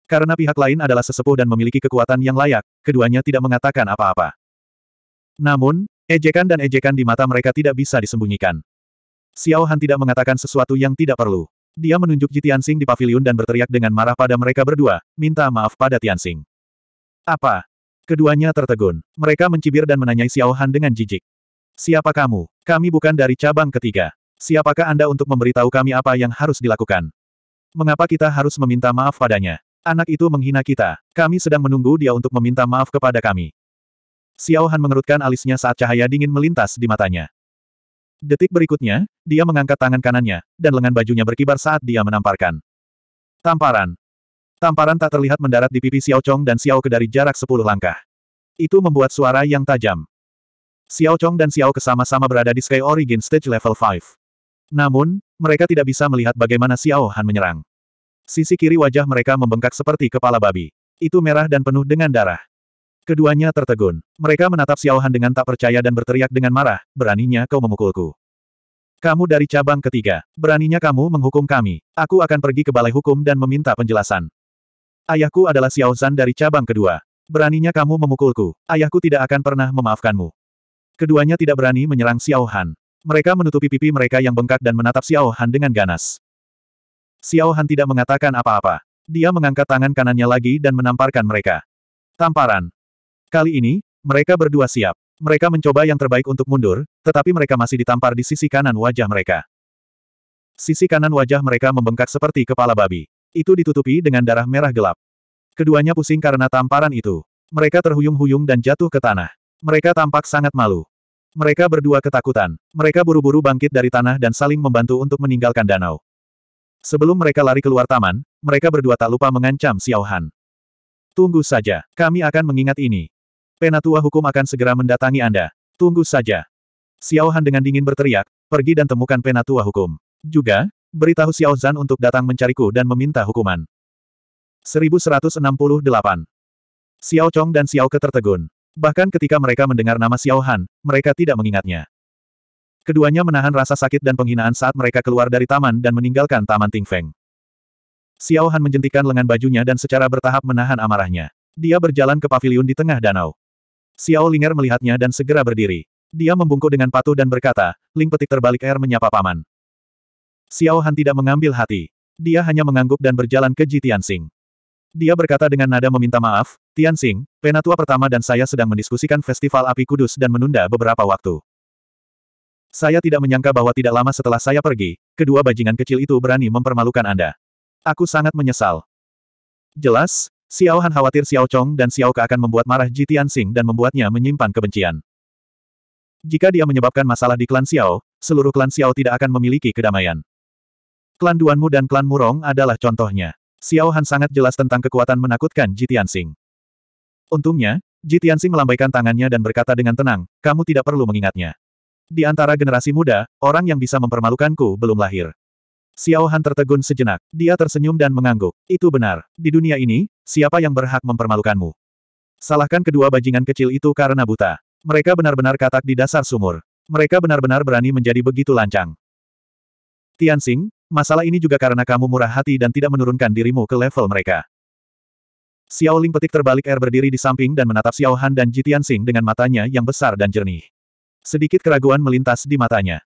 Karena pihak lain adalah sesepuh dan memiliki kekuatan yang layak, keduanya tidak mengatakan apa-apa. Namun, ejekan dan ejekan di mata mereka tidak bisa disembunyikan. Xiao Han tidak mengatakan sesuatu yang tidak perlu. Dia menunjuk Ji Tianxing di pavilion dan berteriak dengan marah pada mereka berdua, minta maaf pada Tianxing. Apa? Keduanya tertegun. Mereka mencibir dan menanyai Xiao Han dengan jijik. Siapa kamu? Kami bukan dari cabang ketiga. Siapakah Anda untuk memberitahu kami apa yang harus dilakukan? Mengapa kita harus meminta maaf padanya? Anak itu menghina kita. Kami sedang menunggu dia untuk meminta maaf kepada kami. Xiao Han mengerutkan alisnya saat cahaya dingin melintas di matanya. Detik berikutnya, dia mengangkat tangan kanannya, dan lengan bajunya berkibar saat dia menamparkan. Tamparan. Tamparan tak terlihat mendarat di pipi Xiao Chong dan Xiao Ke dari jarak sepuluh langkah. Itu membuat suara yang tajam. Xiao Chong dan Xiao Ke sama-sama berada di Sky Origin Stage Level 5. Namun, mereka tidak bisa melihat bagaimana Xiao Han menyerang. Sisi kiri wajah mereka membengkak seperti kepala babi. Itu merah dan penuh dengan darah. Keduanya tertegun. Mereka menatap Xiao Han dengan tak percaya dan berteriak dengan marah, beraninya kau memukulku. Kamu dari cabang ketiga. Beraninya kamu menghukum kami. Aku akan pergi ke balai hukum dan meminta penjelasan. Ayahku adalah Xiao Xiaozan dari cabang kedua. Beraninya kamu memukulku. Ayahku tidak akan pernah memaafkanmu. Keduanya tidak berani menyerang Xiao Han. Mereka menutupi pipi mereka yang bengkak dan menatap Xiao Han dengan ganas. Xiao Han tidak mengatakan apa-apa. Dia mengangkat tangan kanannya lagi dan menamparkan mereka. Tamparan. Kali ini, mereka berdua siap. Mereka mencoba yang terbaik untuk mundur, tetapi mereka masih ditampar di sisi kanan wajah mereka. Sisi kanan wajah mereka membengkak seperti kepala babi. Itu ditutupi dengan darah merah gelap. Keduanya pusing karena tamparan itu. Mereka terhuyung-huyung dan jatuh ke tanah. Mereka tampak sangat malu. Mereka berdua ketakutan. Mereka buru-buru bangkit dari tanah dan saling membantu untuk meninggalkan danau. Sebelum mereka lari keluar taman, mereka berdua tak lupa mengancam Xiao Han. Tunggu saja, kami akan mengingat ini penatua hukum akan segera mendatangi Anda. Tunggu saja. Xiao Han dengan dingin berteriak, pergi dan temukan penatua hukum. Juga, beritahu Xiao Zan untuk datang mencariku dan meminta hukuman. 1168 Xiao Chong dan Xiao Ke tertegun. Bahkan ketika mereka mendengar nama Xiao Han, mereka tidak mengingatnya. Keduanya menahan rasa sakit dan penghinaan saat mereka keluar dari taman dan meninggalkan Taman Ting Feng. Xiao Han menjentikan lengan bajunya dan secara bertahap menahan amarahnya. Dia berjalan ke paviliun di tengah danau. Xiao Linger melihatnya dan segera berdiri. Dia membungkuk dengan patuh dan berkata, Ling petik terbalik air menyapa paman. Xiao Han tidak mengambil hati. Dia hanya mengangguk dan berjalan ke Ji Tianxing. Dia berkata dengan nada meminta maaf, Tianxing, penatua pertama dan saya sedang mendiskusikan Festival Api Kudus dan menunda beberapa waktu. Saya tidak menyangka bahwa tidak lama setelah saya pergi, kedua bajingan kecil itu berani mempermalukan Anda. Aku sangat menyesal. Jelas, Xiao Han khawatir Xiao Chong dan Xiao Ke akan membuat marah Ji Tianxing dan membuatnya menyimpan kebencian. Jika dia menyebabkan masalah di klan Xiao, seluruh klan Xiao tidak akan memiliki kedamaian. Klan Duanmu dan klan Murong adalah contohnya. Xiao Han sangat jelas tentang kekuatan menakutkan Ji Tianxing. Untungnya, Ji Tianxing melambaikan tangannya dan berkata dengan tenang, kamu tidak perlu mengingatnya. Di antara generasi muda, orang yang bisa mempermalukanku belum lahir. Xiao Han tertegun sejenak. Dia tersenyum dan mengangguk. Itu benar. Di dunia ini, siapa yang berhak mempermalukanmu? Salahkan kedua bajingan kecil itu karena buta. Mereka benar-benar katak di dasar sumur. Mereka benar-benar berani menjadi begitu lancang. Tianxing, masalah ini juga karena kamu murah hati dan tidak menurunkan dirimu ke level mereka. Xiao Ling petik terbalik air berdiri di samping dan menatap Xiao Han dan Ji Tianxing dengan matanya yang besar dan jernih. Sedikit keraguan melintas di matanya.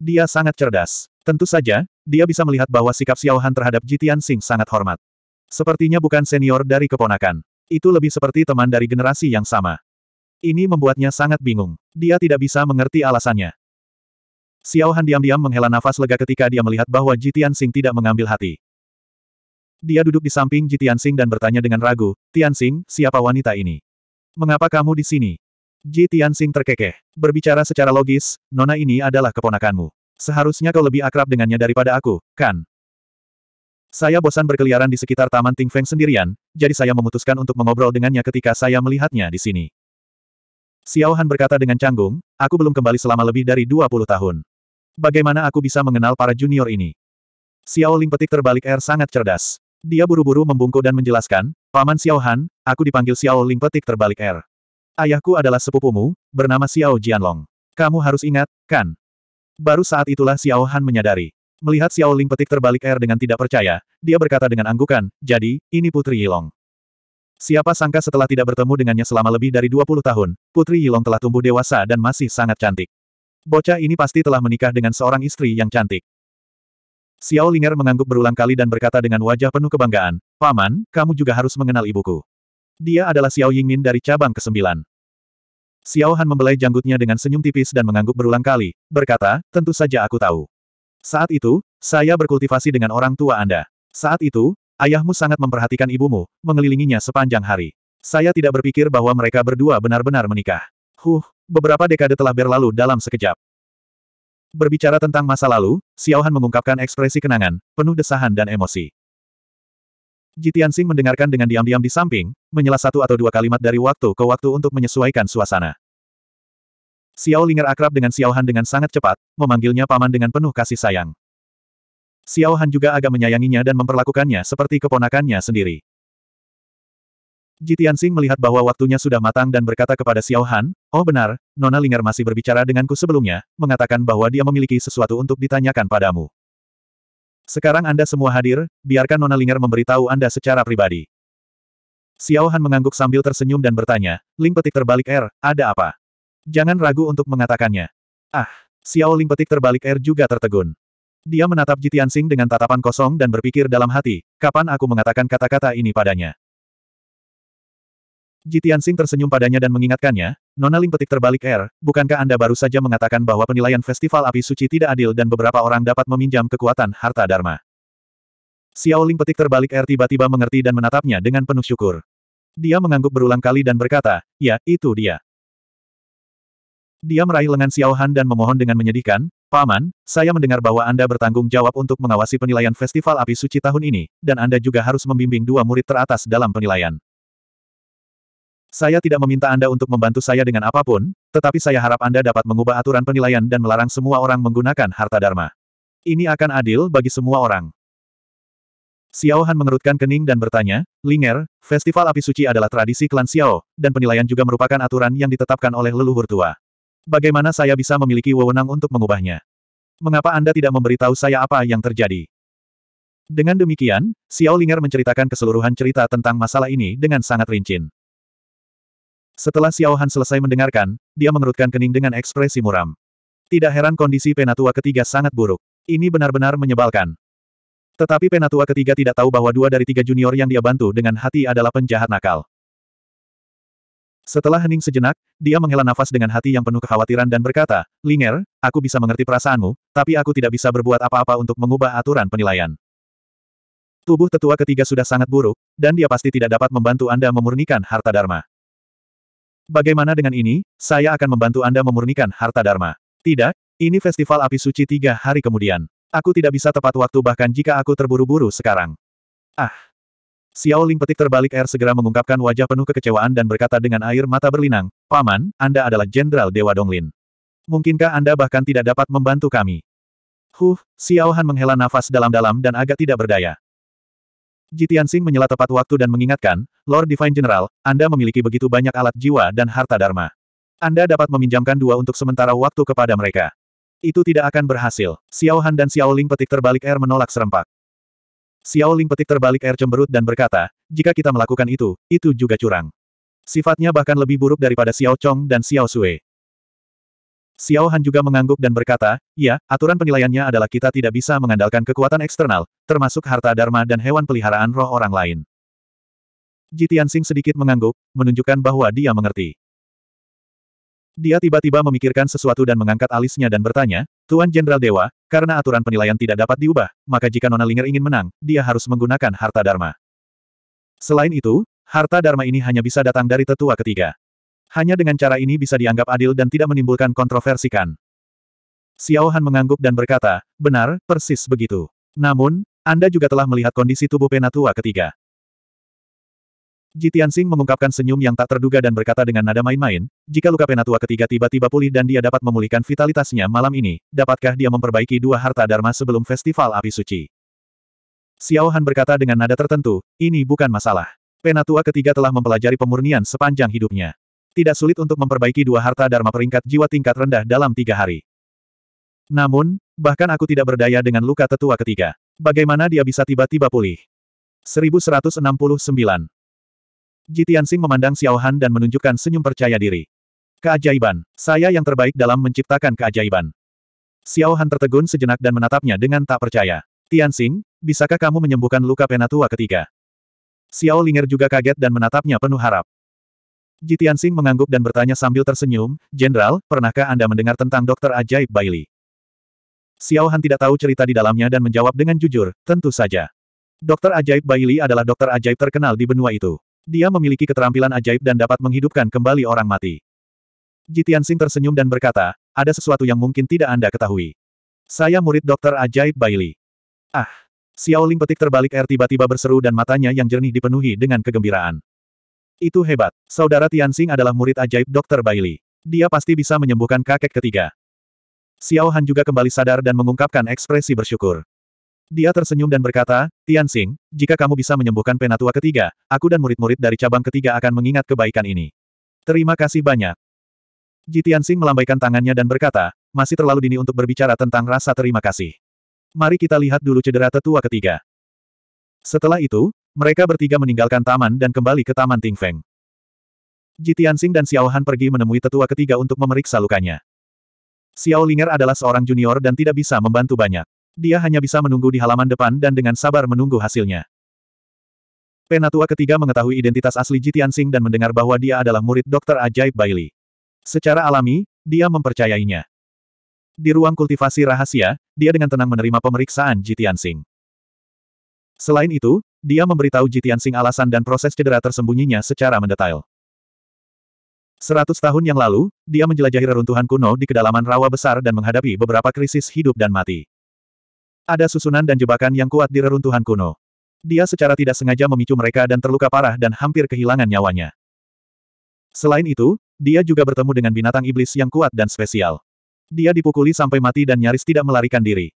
Dia sangat cerdas. Tentu saja, dia bisa melihat bahwa sikap Xiao Han terhadap Jitian Sing sangat hormat. Sepertinya bukan senior dari keponakan. Itu lebih seperti teman dari generasi yang sama. Ini membuatnya sangat bingung. Dia tidak bisa mengerti alasannya. Xiao Han diam-diam menghela nafas lega ketika dia melihat bahwa Jitian Sing tidak mengambil hati. Dia duduk di samping Jitian Sing dan bertanya dengan ragu, Tian Sing, siapa wanita ini? Mengapa kamu di sini? Jitian Sing terkekeh. Berbicara secara logis, nona ini adalah keponakanmu. Seharusnya kau lebih akrab dengannya daripada aku, kan? Saya bosan berkeliaran di sekitar Taman Ting Feng sendirian, jadi saya memutuskan untuk mengobrol dengannya ketika saya melihatnya di sini. Xiao Han berkata dengan canggung, aku belum kembali selama lebih dari 20 tahun. Bagaimana aku bisa mengenal para junior ini? Xiao Ling petik terbalik air sangat cerdas. Dia buru-buru membungkuk dan menjelaskan, Paman Xiao Han, aku dipanggil Xiao Ling petik terbalik air. Ayahku adalah sepupumu, bernama Xiao Jianlong. Kamu harus ingat, kan? Baru saat itulah Xiao Han menyadari. Melihat Xiao Ling petik terbalik air dengan tidak percaya, dia berkata dengan anggukan, jadi, ini Putri Yilong. Siapa sangka setelah tidak bertemu dengannya selama lebih dari 20 tahun, Putri Yilong telah tumbuh dewasa dan masih sangat cantik. Bocah ini pasti telah menikah dengan seorang istri yang cantik. Xiao Linger mengangguk berulang kali dan berkata dengan wajah penuh kebanggaan, Paman, kamu juga harus mengenal ibuku. Dia adalah Xiao Yingmin dari cabang ke-9. Xiao Han membelai janggutnya dengan senyum tipis dan mengangguk berulang kali, berkata, tentu saja aku tahu. Saat itu, saya berkultivasi dengan orang tua Anda. Saat itu, ayahmu sangat memperhatikan ibumu, mengelilinginya sepanjang hari. Saya tidak berpikir bahwa mereka berdua benar-benar menikah. Huh, beberapa dekade telah berlalu dalam sekejap. Berbicara tentang masa lalu, Xiao Han mengungkapkan ekspresi kenangan, penuh desahan dan emosi. Jitian Sing mendengarkan dengan diam-diam di samping, menyela satu atau dua kalimat dari waktu ke waktu untuk menyesuaikan suasana. Xiao Linger akrab dengan Xiao Han dengan sangat cepat, memanggilnya paman dengan penuh kasih sayang. Xiao Han juga agak menyayanginya dan memperlakukannya seperti keponakannya sendiri. Jitian Sing melihat bahwa waktunya sudah matang dan berkata kepada Xiao Han, Oh benar, Nona Linger masih berbicara denganku sebelumnya, mengatakan bahwa dia memiliki sesuatu untuk ditanyakan padamu. Sekarang Anda semua hadir, biarkan Nona Linger memberitahu Anda secara pribadi. Xiao Han mengangguk sambil tersenyum dan bertanya, Ling petik terbalik air, ada apa? Jangan ragu untuk mengatakannya. Ah, Xiao Ling petik terbalik air juga tertegun. Dia menatap Jitian Sing dengan tatapan kosong dan berpikir dalam hati, kapan aku mengatakan kata-kata ini padanya? Jitian Sing tersenyum padanya dan mengingatkannya, Nona Ling petik terbalik R, bukankah Anda baru saja mengatakan bahwa penilaian Festival Api Suci tidak adil dan beberapa orang dapat meminjam kekuatan harta Dharma? Xiao Ling petik terbalik R tiba-tiba mengerti dan menatapnya dengan penuh syukur. Dia mengangguk berulang kali dan berkata, ya, itu dia. Dia meraih lengan Xiao Han dan memohon dengan menyedihkan, Paman, saya mendengar bahwa Anda bertanggung jawab untuk mengawasi penilaian Festival Api Suci tahun ini, dan Anda juga harus membimbing dua murid teratas dalam penilaian. Saya tidak meminta Anda untuk membantu saya dengan apapun, tetapi saya harap Anda dapat mengubah aturan penilaian dan melarang semua orang menggunakan harta dharma. Ini akan adil bagi semua orang. Xiao Han mengerutkan kening dan bertanya, Linger, festival api suci adalah tradisi klan Xiao, dan penilaian juga merupakan aturan yang ditetapkan oleh leluhur tua. Bagaimana saya bisa memiliki wewenang untuk mengubahnya? Mengapa Anda tidak memberitahu saya apa yang terjadi? Dengan demikian, Xiao Linger menceritakan keseluruhan cerita tentang masalah ini dengan sangat rinci. Setelah Xiao Han selesai mendengarkan, dia mengerutkan kening dengan ekspresi muram. Tidak heran kondisi penatua ketiga sangat buruk. Ini benar-benar menyebalkan. Tetapi penatua ketiga tidak tahu bahwa dua dari tiga junior yang dia bantu dengan hati adalah penjahat nakal. Setelah hening sejenak, dia menghela nafas dengan hati yang penuh kekhawatiran dan berkata, Linger, aku bisa mengerti perasaanmu, tapi aku tidak bisa berbuat apa-apa untuk mengubah aturan penilaian. Tubuh tetua ketiga sudah sangat buruk, dan dia pasti tidak dapat membantu Anda memurnikan harta Dharma. Bagaimana dengan ini, saya akan membantu Anda memurnikan harta Dharma. Tidak, ini festival api suci tiga hari kemudian. Aku tidak bisa tepat waktu bahkan jika aku terburu-buru sekarang. Ah. Xiao Ling petik terbalik air segera mengungkapkan wajah penuh kekecewaan dan berkata dengan air mata berlinang, Paman, Anda adalah Jenderal Dewa Donglin. Mungkinkah Anda bahkan tidak dapat membantu kami? Huh, Xiao Han menghela nafas dalam-dalam dan agak tidak berdaya. Jitian Sing menyela tepat waktu dan mengingatkan, Lord Divine General, Anda memiliki begitu banyak alat jiwa dan harta dharma. Anda dapat meminjamkan dua untuk sementara waktu kepada mereka. Itu tidak akan berhasil. Xiao Han dan Xiao Ling petik terbalik air menolak serempak. Xiao Ling petik terbalik air cemberut dan berkata, jika kita melakukan itu, itu juga curang. Sifatnya bahkan lebih buruk daripada Xiao Chong dan Xiao Sui. Xiao Han juga mengangguk dan berkata, ya, aturan penilaiannya adalah kita tidak bisa mengandalkan kekuatan eksternal, termasuk harta dharma dan hewan peliharaan roh orang lain. Jitian Sing sedikit mengangguk, menunjukkan bahwa dia mengerti. Dia tiba-tiba memikirkan sesuatu dan mengangkat alisnya dan bertanya, Tuan Jenderal Dewa, karena aturan penilaian tidak dapat diubah, maka jika Nona Linger ingin menang, dia harus menggunakan harta dharma. Selain itu, harta dharma ini hanya bisa datang dari tetua ketiga. Hanya dengan cara ini bisa dianggap adil dan tidak menimbulkan kontroversi kan. Xiao Han mengangguk dan berkata, benar, persis begitu. Namun, Anda juga telah melihat kondisi tubuh penatua ketiga. Tianxing mengungkapkan senyum yang tak terduga dan berkata dengan nada main-main, jika luka penatua ketiga tiba-tiba pulih dan dia dapat memulihkan vitalitasnya malam ini, dapatkah dia memperbaiki dua harta dharma sebelum festival api suci? Xiao Han berkata dengan nada tertentu, ini bukan masalah. Penatua ketiga telah mempelajari pemurnian sepanjang hidupnya. Tidak sulit untuk memperbaiki dua harta Dharma peringkat jiwa tingkat rendah dalam tiga hari. Namun, bahkan aku tidak berdaya dengan luka tetua ketiga. Bagaimana dia bisa tiba-tiba pulih? 1169 Jitiansing memandang Xiao Han dan menunjukkan senyum percaya diri. Keajaiban. Saya yang terbaik dalam menciptakan keajaiban. Xiao Han tertegun sejenak dan menatapnya dengan tak percaya. Tianxing, bisakah kamu menyembuhkan luka penatua ketiga? Xiao Linger juga kaget dan menatapnya penuh harap. Jitian Sing mengangguk dan bertanya sambil tersenyum, Jenderal, pernahkah Anda mendengar tentang dokter ajaib Bailey? Xiao Han tidak tahu cerita di dalamnya dan menjawab dengan jujur, tentu saja. Dokter ajaib Bailey adalah dokter ajaib terkenal di benua itu. Dia memiliki keterampilan ajaib dan dapat menghidupkan kembali orang mati. Jitian Sing tersenyum dan berkata, ada sesuatu yang mungkin tidak Anda ketahui. Saya murid dokter ajaib Bailey. Ah! Xiao Ling petik terbalik air tiba-tiba berseru dan matanya yang jernih dipenuhi dengan kegembiraan. Itu hebat. Saudara Tianxing adalah murid ajaib Dr. Bailey. Dia pasti bisa menyembuhkan kakek ketiga. Xiao Han juga kembali sadar dan mengungkapkan ekspresi bersyukur. Dia tersenyum dan berkata, Tianxing, jika kamu bisa menyembuhkan penatua ketiga, aku dan murid-murid dari cabang ketiga akan mengingat kebaikan ini. Terima kasih banyak. Ji Tianxing melambaikan tangannya dan berkata, masih terlalu dini untuk berbicara tentang rasa terima kasih. Mari kita lihat dulu cedera tetua ketiga. Setelah itu, mereka bertiga meninggalkan taman dan kembali ke taman Ting Feng. Ji dan Xiao Han pergi menemui tetua ketiga untuk memeriksa lukanya. Xiao Linger adalah seorang junior dan tidak bisa membantu banyak. Dia hanya bisa menunggu di halaman depan dan dengan sabar menunggu hasilnya. Penatua ketiga mengetahui identitas asli Ji dan mendengar bahwa dia adalah murid dokter ajaib Bailey. Secara alami, dia mempercayainya. Di ruang kultivasi rahasia, dia dengan tenang menerima pemeriksaan Ji Selain itu, dia memberitahu Jitian Sing alasan dan proses cedera tersembunyinya secara mendetail. Seratus tahun yang lalu, dia menjelajahi reruntuhan kuno di kedalaman rawa besar dan menghadapi beberapa krisis hidup dan mati. Ada susunan dan jebakan yang kuat di reruntuhan kuno. Dia secara tidak sengaja memicu mereka dan terluka parah dan hampir kehilangan nyawanya. Selain itu, dia juga bertemu dengan binatang iblis yang kuat dan spesial. Dia dipukuli sampai mati dan nyaris tidak melarikan diri.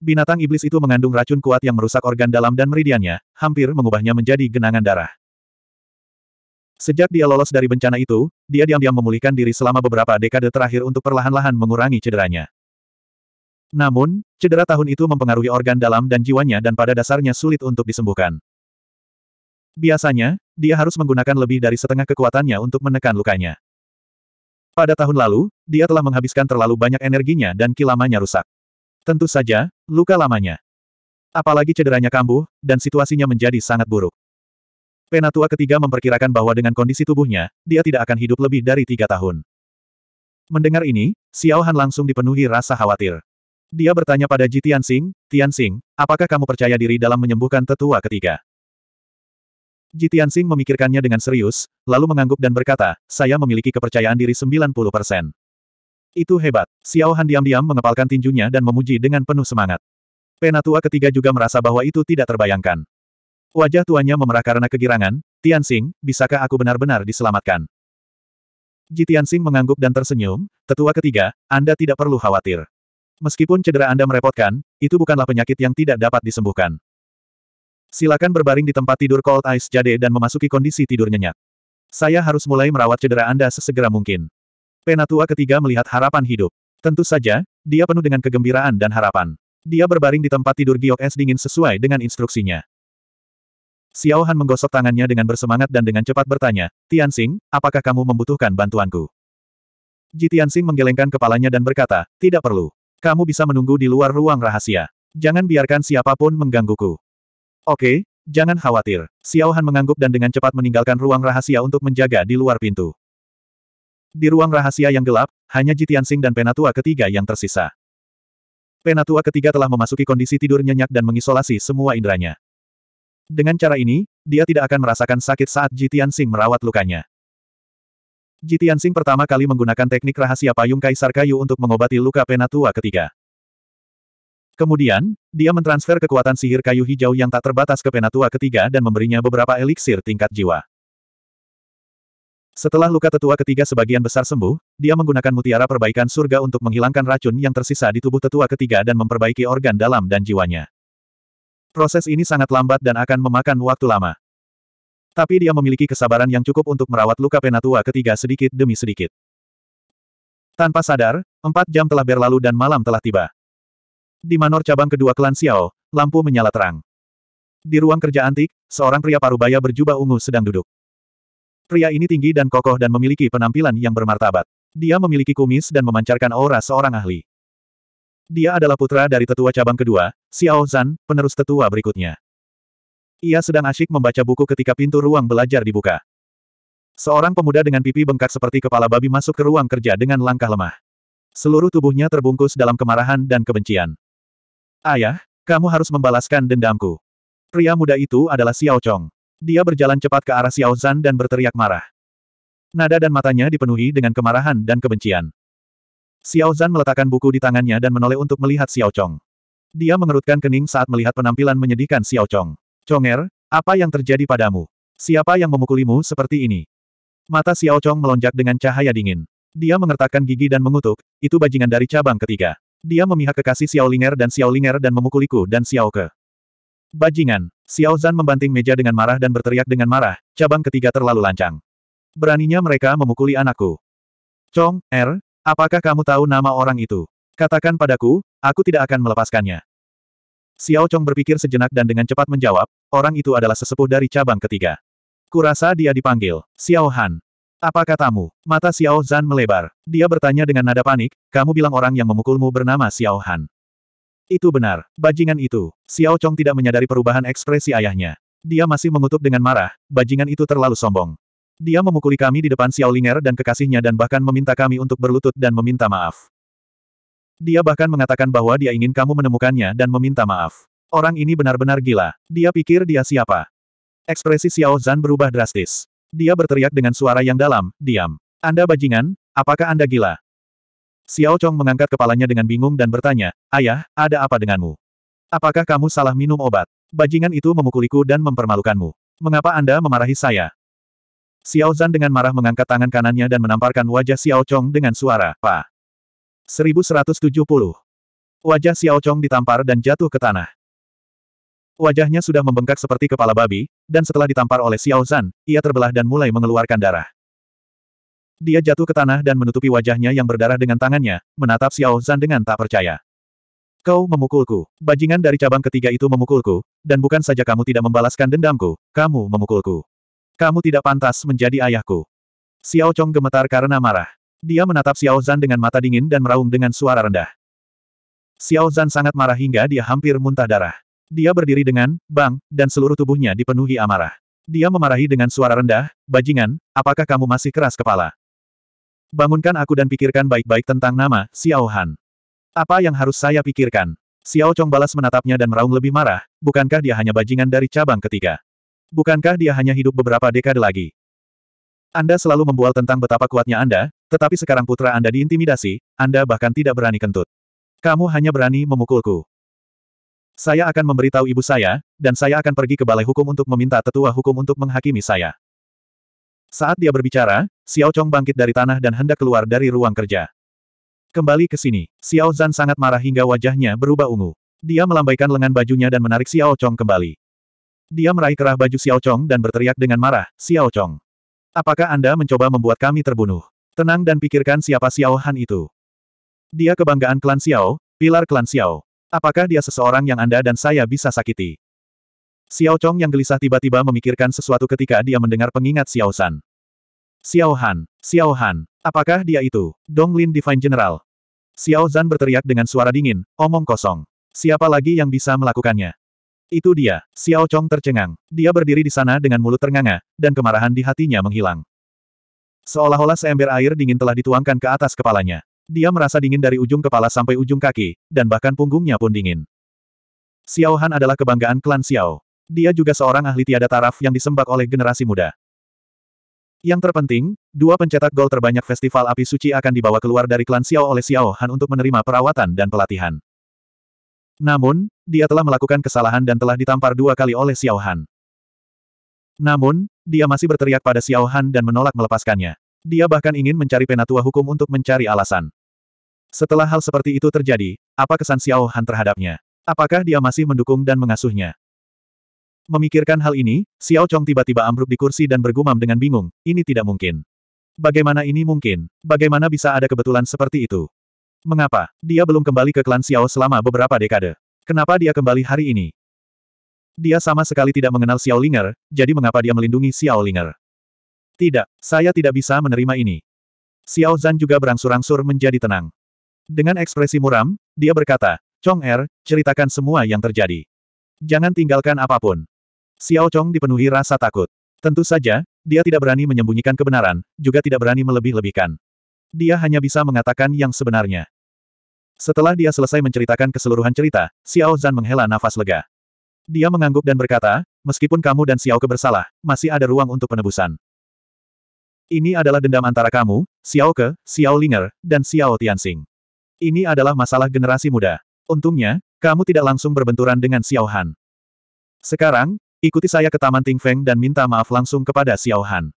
Binatang iblis itu mengandung racun kuat yang merusak organ dalam dan meridiannya, hampir mengubahnya menjadi genangan darah. Sejak dia lolos dari bencana itu, dia diam-diam memulihkan diri selama beberapa dekade terakhir untuk perlahan-lahan mengurangi cederanya. Namun, cedera tahun itu mempengaruhi organ dalam dan jiwanya dan pada dasarnya sulit untuk disembuhkan. Biasanya, dia harus menggunakan lebih dari setengah kekuatannya untuk menekan lukanya. Pada tahun lalu, dia telah menghabiskan terlalu banyak energinya dan kilamanya rusak. Tentu saja, luka lamanya. Apalagi cederanya kambuh, dan situasinya menjadi sangat buruk. Penatua ketiga memperkirakan bahwa dengan kondisi tubuhnya, dia tidak akan hidup lebih dari tiga tahun. Mendengar ini, Xiao Han langsung dipenuhi rasa khawatir. Dia bertanya pada Ji Tian Tianxing, apakah kamu percaya diri dalam menyembuhkan tetua ketiga? Ji Tianxing memikirkannya dengan serius, lalu mengangguk dan berkata, saya memiliki kepercayaan diri 90 persen. Itu hebat. Xiao Han diam-diam mengepalkan tinjunya dan memuji dengan penuh semangat. Penatua ketiga juga merasa bahwa itu tidak terbayangkan. Wajah tuanya memerah karena kegirangan, Tianxing, bisakah aku benar-benar diselamatkan? Ji Tianxing mengangguk dan tersenyum, tetua ketiga, Anda tidak perlu khawatir. Meskipun cedera Anda merepotkan, itu bukanlah penyakit yang tidak dapat disembuhkan. Silakan berbaring di tempat tidur cold ice jade dan memasuki kondisi tidur nyenyak. Saya harus mulai merawat cedera Anda sesegera mungkin. Penatua ketiga melihat harapan hidup. Tentu saja, dia penuh dengan kegembiraan dan harapan. Dia berbaring di tempat tidur giok es dingin sesuai dengan instruksinya. Xiao Han menggosok tangannya dengan bersemangat dan dengan cepat bertanya, Tianxing, apakah kamu membutuhkan bantuanku? Ji Tianxing menggelengkan kepalanya dan berkata, tidak perlu. Kamu bisa menunggu di luar ruang rahasia. Jangan biarkan siapapun menggangguku. Oke, jangan khawatir. Xiao Han mengangguk dan dengan cepat meninggalkan ruang rahasia untuk menjaga di luar pintu. Di ruang rahasia yang gelap, hanya Jitian Jitiansing dan Penatua ketiga yang tersisa. Penatua ketiga telah memasuki kondisi tidur nyenyak dan mengisolasi semua inderanya. Dengan cara ini, dia tidak akan merasakan sakit saat Jitian Jitiansing merawat lukanya. Jitian Jitiansing pertama kali menggunakan teknik rahasia payung kaisar kayu untuk mengobati luka Penatua ketiga. Kemudian, dia mentransfer kekuatan sihir kayu hijau yang tak terbatas ke Penatua ketiga dan memberinya beberapa eliksir tingkat jiwa. Setelah luka tetua ketiga sebagian besar sembuh, dia menggunakan mutiara perbaikan surga untuk menghilangkan racun yang tersisa di tubuh tetua ketiga dan memperbaiki organ dalam dan jiwanya. Proses ini sangat lambat dan akan memakan waktu lama. Tapi dia memiliki kesabaran yang cukup untuk merawat luka penatua ketiga sedikit demi sedikit. Tanpa sadar, empat jam telah berlalu dan malam telah tiba. Di manor cabang kedua klan Xiao, lampu menyala terang. Di ruang kerja antik, seorang pria parubaya berjubah ungu sedang duduk. Pria ini tinggi dan kokoh dan memiliki penampilan yang bermartabat. Dia memiliki kumis dan memancarkan aura seorang ahli. Dia adalah putra dari tetua cabang kedua, Xiao Zan, penerus tetua berikutnya. Ia sedang asyik membaca buku ketika pintu ruang belajar dibuka. Seorang pemuda dengan pipi bengkak seperti kepala babi masuk ke ruang kerja dengan langkah lemah. Seluruh tubuhnya terbungkus dalam kemarahan dan kebencian. Ayah, kamu harus membalaskan dendamku. Pria muda itu adalah Xiao Chong. Dia berjalan cepat ke arah Xiao Zan dan berteriak marah. Nada dan matanya dipenuhi dengan kemarahan dan kebencian. Xiao Zan meletakkan buku di tangannya dan menoleh untuk melihat Xiao Chong. Dia mengerutkan kening saat melihat penampilan menyedihkan Xiao Chong. Cong'er, apa yang terjadi padamu? Siapa yang memukulimu seperti ini? Mata Xiao Chong melonjak dengan cahaya dingin. Dia mengertakkan gigi dan mengutuk, itu bajingan dari cabang ketiga. Dia memihak kekasih Xiao Linger dan Xiao Linger dan memukuliku dan Xiao Ke. Bajingan. Xiao Zan membanting meja dengan marah dan berteriak dengan marah, cabang ketiga terlalu lancang. Beraninya mereka memukuli anakku. Chong, Er, apakah kamu tahu nama orang itu? Katakan padaku, aku tidak akan melepaskannya. Xiao Chong berpikir sejenak dan dengan cepat menjawab, orang itu adalah sesepuh dari cabang ketiga. Kurasa dia dipanggil, Xiao Han. Apa katamu? Mata Xiao Zan melebar. Dia bertanya dengan nada panik, kamu bilang orang yang memukulmu bernama Xiao Han. Itu benar, bajingan itu. Xiao Chong tidak menyadari perubahan ekspresi ayahnya. Dia masih mengutuk dengan marah, bajingan itu terlalu sombong. Dia memukuli kami di depan Xiao Linger dan kekasihnya dan bahkan meminta kami untuk berlutut dan meminta maaf. Dia bahkan mengatakan bahwa dia ingin kamu menemukannya dan meminta maaf. Orang ini benar-benar gila. Dia pikir dia siapa. Ekspresi Xiao Zan berubah drastis. Dia berteriak dengan suara yang dalam, diam. Anda bajingan? Apakah Anda gila? Xiao Chong mengangkat kepalanya dengan bingung dan bertanya, Ayah, ada apa denganmu? Apakah kamu salah minum obat? Bajingan itu memukuliku dan mempermalukanmu. Mengapa Anda memarahi saya? Xiao Zan dengan marah mengangkat tangan kanannya dan menamparkan wajah Xiao Chong dengan suara, Pa. 1170. Wajah Xiao Chong ditampar dan jatuh ke tanah. Wajahnya sudah membengkak seperti kepala babi, dan setelah ditampar oleh Xiao Zan, ia terbelah dan mulai mengeluarkan darah. Dia jatuh ke tanah dan menutupi wajahnya yang berdarah dengan tangannya, menatap Xiao Zan dengan tak percaya. Kau memukulku. Bajingan dari cabang ketiga itu memukulku, dan bukan saja kamu tidak membalaskan dendamku, kamu memukulku. Kamu tidak pantas menjadi ayahku. Xiao Chong gemetar karena marah. Dia menatap Xiao Zan dengan mata dingin dan meraung dengan suara rendah. Xiao Zan sangat marah hingga dia hampir muntah darah. Dia berdiri dengan, bang, dan seluruh tubuhnya dipenuhi amarah. Dia memarahi dengan suara rendah, bajingan, apakah kamu masih keras kepala? Bangunkan aku dan pikirkan baik-baik tentang nama, Xiao Han. Apa yang harus saya pikirkan? Xiao Chong balas menatapnya dan meraung lebih marah, bukankah dia hanya bajingan dari cabang ketiga? Bukankah dia hanya hidup beberapa dekade lagi? Anda selalu membual tentang betapa kuatnya Anda, tetapi sekarang putra Anda diintimidasi, Anda bahkan tidak berani kentut. Kamu hanya berani memukulku. Saya akan memberitahu ibu saya, dan saya akan pergi ke balai hukum untuk meminta tetua hukum untuk menghakimi saya. Saat dia berbicara, Xiao Chong bangkit dari tanah dan hendak keluar dari ruang kerja. Kembali ke sini, Xiao Zan sangat marah hingga wajahnya berubah ungu. Dia melambaikan lengan bajunya dan menarik Xiao Chong kembali. Dia meraih kerah baju Xiao Chong dan berteriak dengan marah, Xiao Chong. Apakah Anda mencoba membuat kami terbunuh? Tenang dan pikirkan siapa Xiao Han itu. Dia kebanggaan klan Xiao, pilar klan Xiao. Apakah dia seseorang yang Anda dan saya bisa sakiti? Xiao Chong yang gelisah tiba-tiba memikirkan sesuatu ketika dia mendengar pengingat Xiao San. Xiao Han, Xiao Han, apakah dia itu? Donglin Divine General. Xiao Zan berteriak dengan suara dingin, omong kosong. Siapa lagi yang bisa melakukannya? Itu dia, Xiao Chong tercengang. Dia berdiri di sana dengan mulut ternganga, dan kemarahan di hatinya menghilang. Seolah-olah seember air dingin telah dituangkan ke atas kepalanya. Dia merasa dingin dari ujung kepala sampai ujung kaki, dan bahkan punggungnya pun dingin. Xiao Han adalah kebanggaan klan Xiao dia juga seorang ahli tiada taraf yang disembah oleh generasi muda. Yang terpenting, dua pencetak gol terbanyak Festival Api Suci akan dibawa keluar dari klan Xiao oleh Xiao Han untuk menerima perawatan dan pelatihan. Namun, dia telah melakukan kesalahan dan telah ditampar dua kali oleh Xiao Han. Namun, dia masih berteriak pada Xiao Han dan menolak melepaskannya. Dia bahkan ingin mencari penatua hukum untuk mencari alasan. Setelah hal seperti itu terjadi, apa kesan Xiao Han terhadapnya? Apakah dia masih mendukung dan mengasuhnya? Memikirkan hal ini, Xiao Chong tiba-tiba ambruk di kursi dan bergumam dengan bingung, ini tidak mungkin. Bagaimana ini mungkin? Bagaimana bisa ada kebetulan seperti itu? Mengapa? Dia belum kembali ke klan Xiao selama beberapa dekade. Kenapa dia kembali hari ini? Dia sama sekali tidak mengenal Xiao Linger, jadi mengapa dia melindungi Xiao Linger? Tidak, saya tidak bisa menerima ini. Xiao Zan juga berangsur-angsur menjadi tenang. Dengan ekspresi muram, dia berkata, Chong Er, ceritakan semua yang terjadi. Jangan tinggalkan apapun. Xiao Chong dipenuhi rasa takut. Tentu saja, dia tidak berani menyembunyikan kebenaran, juga tidak berani melebih-lebihkan. Dia hanya bisa mengatakan yang sebenarnya. Setelah dia selesai menceritakan keseluruhan cerita, Xiao Zan menghela nafas lega. Dia mengangguk dan berkata, meskipun kamu dan Xiao kebersalah, masih ada ruang untuk penebusan. Ini adalah dendam antara kamu, Xiao Ke, Xiao Linger, dan Xiao Tianxing. Ini adalah masalah generasi muda. Untungnya, kamu tidak langsung berbenturan dengan Xiao Han. Sekarang, Ikuti saya ke Taman Ting Feng dan minta maaf langsung kepada Xiao Han.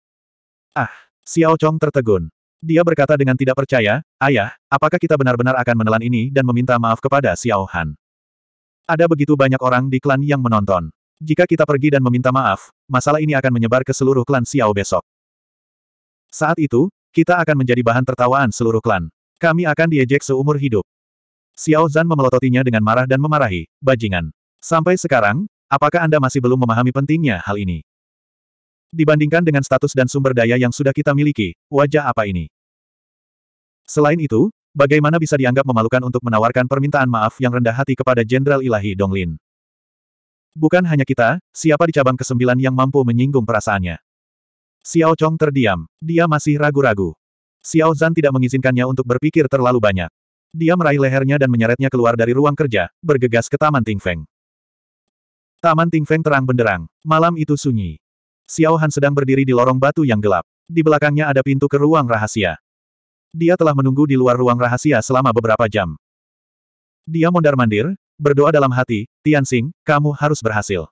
Ah, Xiao Chong tertegun. Dia berkata dengan tidak percaya, Ayah, apakah kita benar-benar akan menelan ini dan meminta maaf kepada Xiao Han? Ada begitu banyak orang di klan yang menonton. Jika kita pergi dan meminta maaf, masalah ini akan menyebar ke seluruh klan Xiao besok. Saat itu, kita akan menjadi bahan tertawaan seluruh klan. Kami akan diejek seumur hidup. Xiao Zan memelototinya dengan marah dan memarahi, bajingan. Sampai sekarang, Apakah Anda masih belum memahami pentingnya hal ini? Dibandingkan dengan status dan sumber daya yang sudah kita miliki, wajah apa ini? Selain itu, bagaimana bisa dianggap memalukan untuk menawarkan permintaan maaf yang rendah hati kepada Jenderal Ilahi Donglin? Bukan hanya kita, siapa di cabang kesembilan yang mampu menyinggung perasaannya? Xiao Chong terdiam. Dia masih ragu-ragu. Xiao Zan tidak mengizinkannya untuk berpikir terlalu banyak. Dia meraih lehernya dan menyeretnya keluar dari ruang kerja, bergegas ke Taman Ting Feng. Taman Ting Feng terang benderang. Malam itu sunyi. Xiao Han sedang berdiri di lorong batu yang gelap. Di belakangnya ada pintu ke ruang rahasia. Dia telah menunggu di luar ruang rahasia selama beberapa jam. Dia mondar-mandir, berdoa dalam hati, Tianxing, kamu harus berhasil.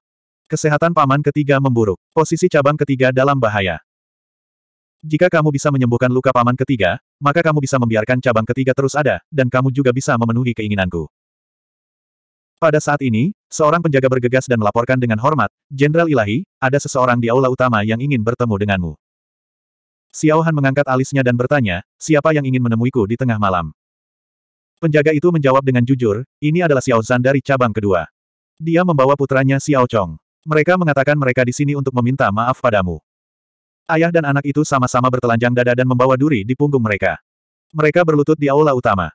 Kesehatan paman ketiga memburuk. Posisi cabang ketiga dalam bahaya. Jika kamu bisa menyembuhkan luka paman ketiga, maka kamu bisa membiarkan cabang ketiga terus ada, dan kamu juga bisa memenuhi keinginanku. Pada saat ini, seorang penjaga bergegas dan melaporkan dengan hormat, Jenderal Ilahi, ada seseorang di aula utama yang ingin bertemu denganmu. Xiao Han mengangkat alisnya dan bertanya, siapa yang ingin menemuiku di tengah malam? Penjaga itu menjawab dengan jujur, ini adalah Xiao Zan dari cabang kedua. Dia membawa putranya Xiao Chong. Mereka mengatakan mereka di sini untuk meminta maaf padamu. Ayah dan anak itu sama-sama bertelanjang dada dan membawa duri di punggung mereka. Mereka berlutut di aula utama.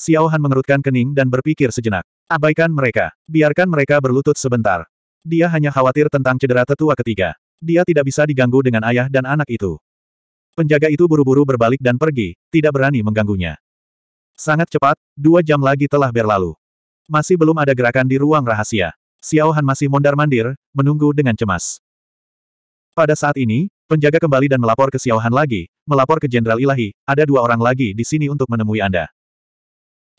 Xiao Han mengerutkan kening dan berpikir sejenak. Abaikan mereka. Biarkan mereka berlutut sebentar. Dia hanya khawatir tentang cedera tetua ketiga. Dia tidak bisa diganggu dengan ayah dan anak itu. Penjaga itu buru-buru berbalik dan pergi, tidak berani mengganggunya. Sangat cepat, dua jam lagi telah berlalu. Masih belum ada gerakan di ruang rahasia. Xiao Han masih mondar-mandir, menunggu dengan cemas. Pada saat ini, penjaga kembali dan melapor ke Xiao Han lagi, melapor ke Jenderal Ilahi, ada dua orang lagi di sini untuk menemui Anda.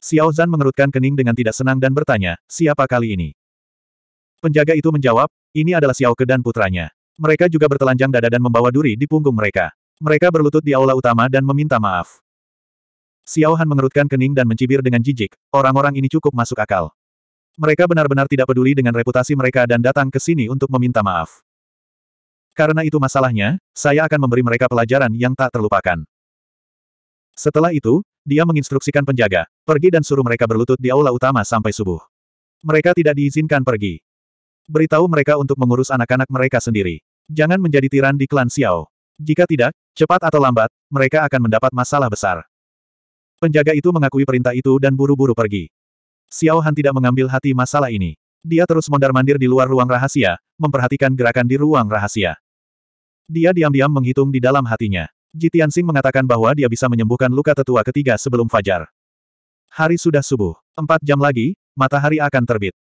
Xiao Zan mengerutkan kening dengan tidak senang dan bertanya, siapa kali ini? Penjaga itu menjawab, ini adalah Xiao Ke dan putranya. Mereka juga bertelanjang dada dan membawa duri di punggung mereka. Mereka berlutut di aula utama dan meminta maaf. Xiao Han mengerutkan kening dan mencibir dengan jijik, orang-orang ini cukup masuk akal. Mereka benar-benar tidak peduli dengan reputasi mereka dan datang ke sini untuk meminta maaf. Karena itu masalahnya, saya akan memberi mereka pelajaran yang tak terlupakan. Setelah itu, dia menginstruksikan penjaga, pergi dan suruh mereka berlutut di aula utama sampai subuh. Mereka tidak diizinkan pergi. Beritahu mereka untuk mengurus anak-anak mereka sendiri. Jangan menjadi tiran di klan Xiao. Jika tidak, cepat atau lambat, mereka akan mendapat masalah besar. Penjaga itu mengakui perintah itu dan buru-buru pergi. Xiao Han tidak mengambil hati masalah ini. Dia terus mondar-mandir di luar ruang rahasia, memperhatikan gerakan di ruang rahasia. Dia diam-diam menghitung di dalam hatinya. Jitiansing mengatakan bahwa dia bisa menyembuhkan luka tetua ketiga sebelum fajar. Hari sudah subuh. Empat jam lagi, matahari akan terbit.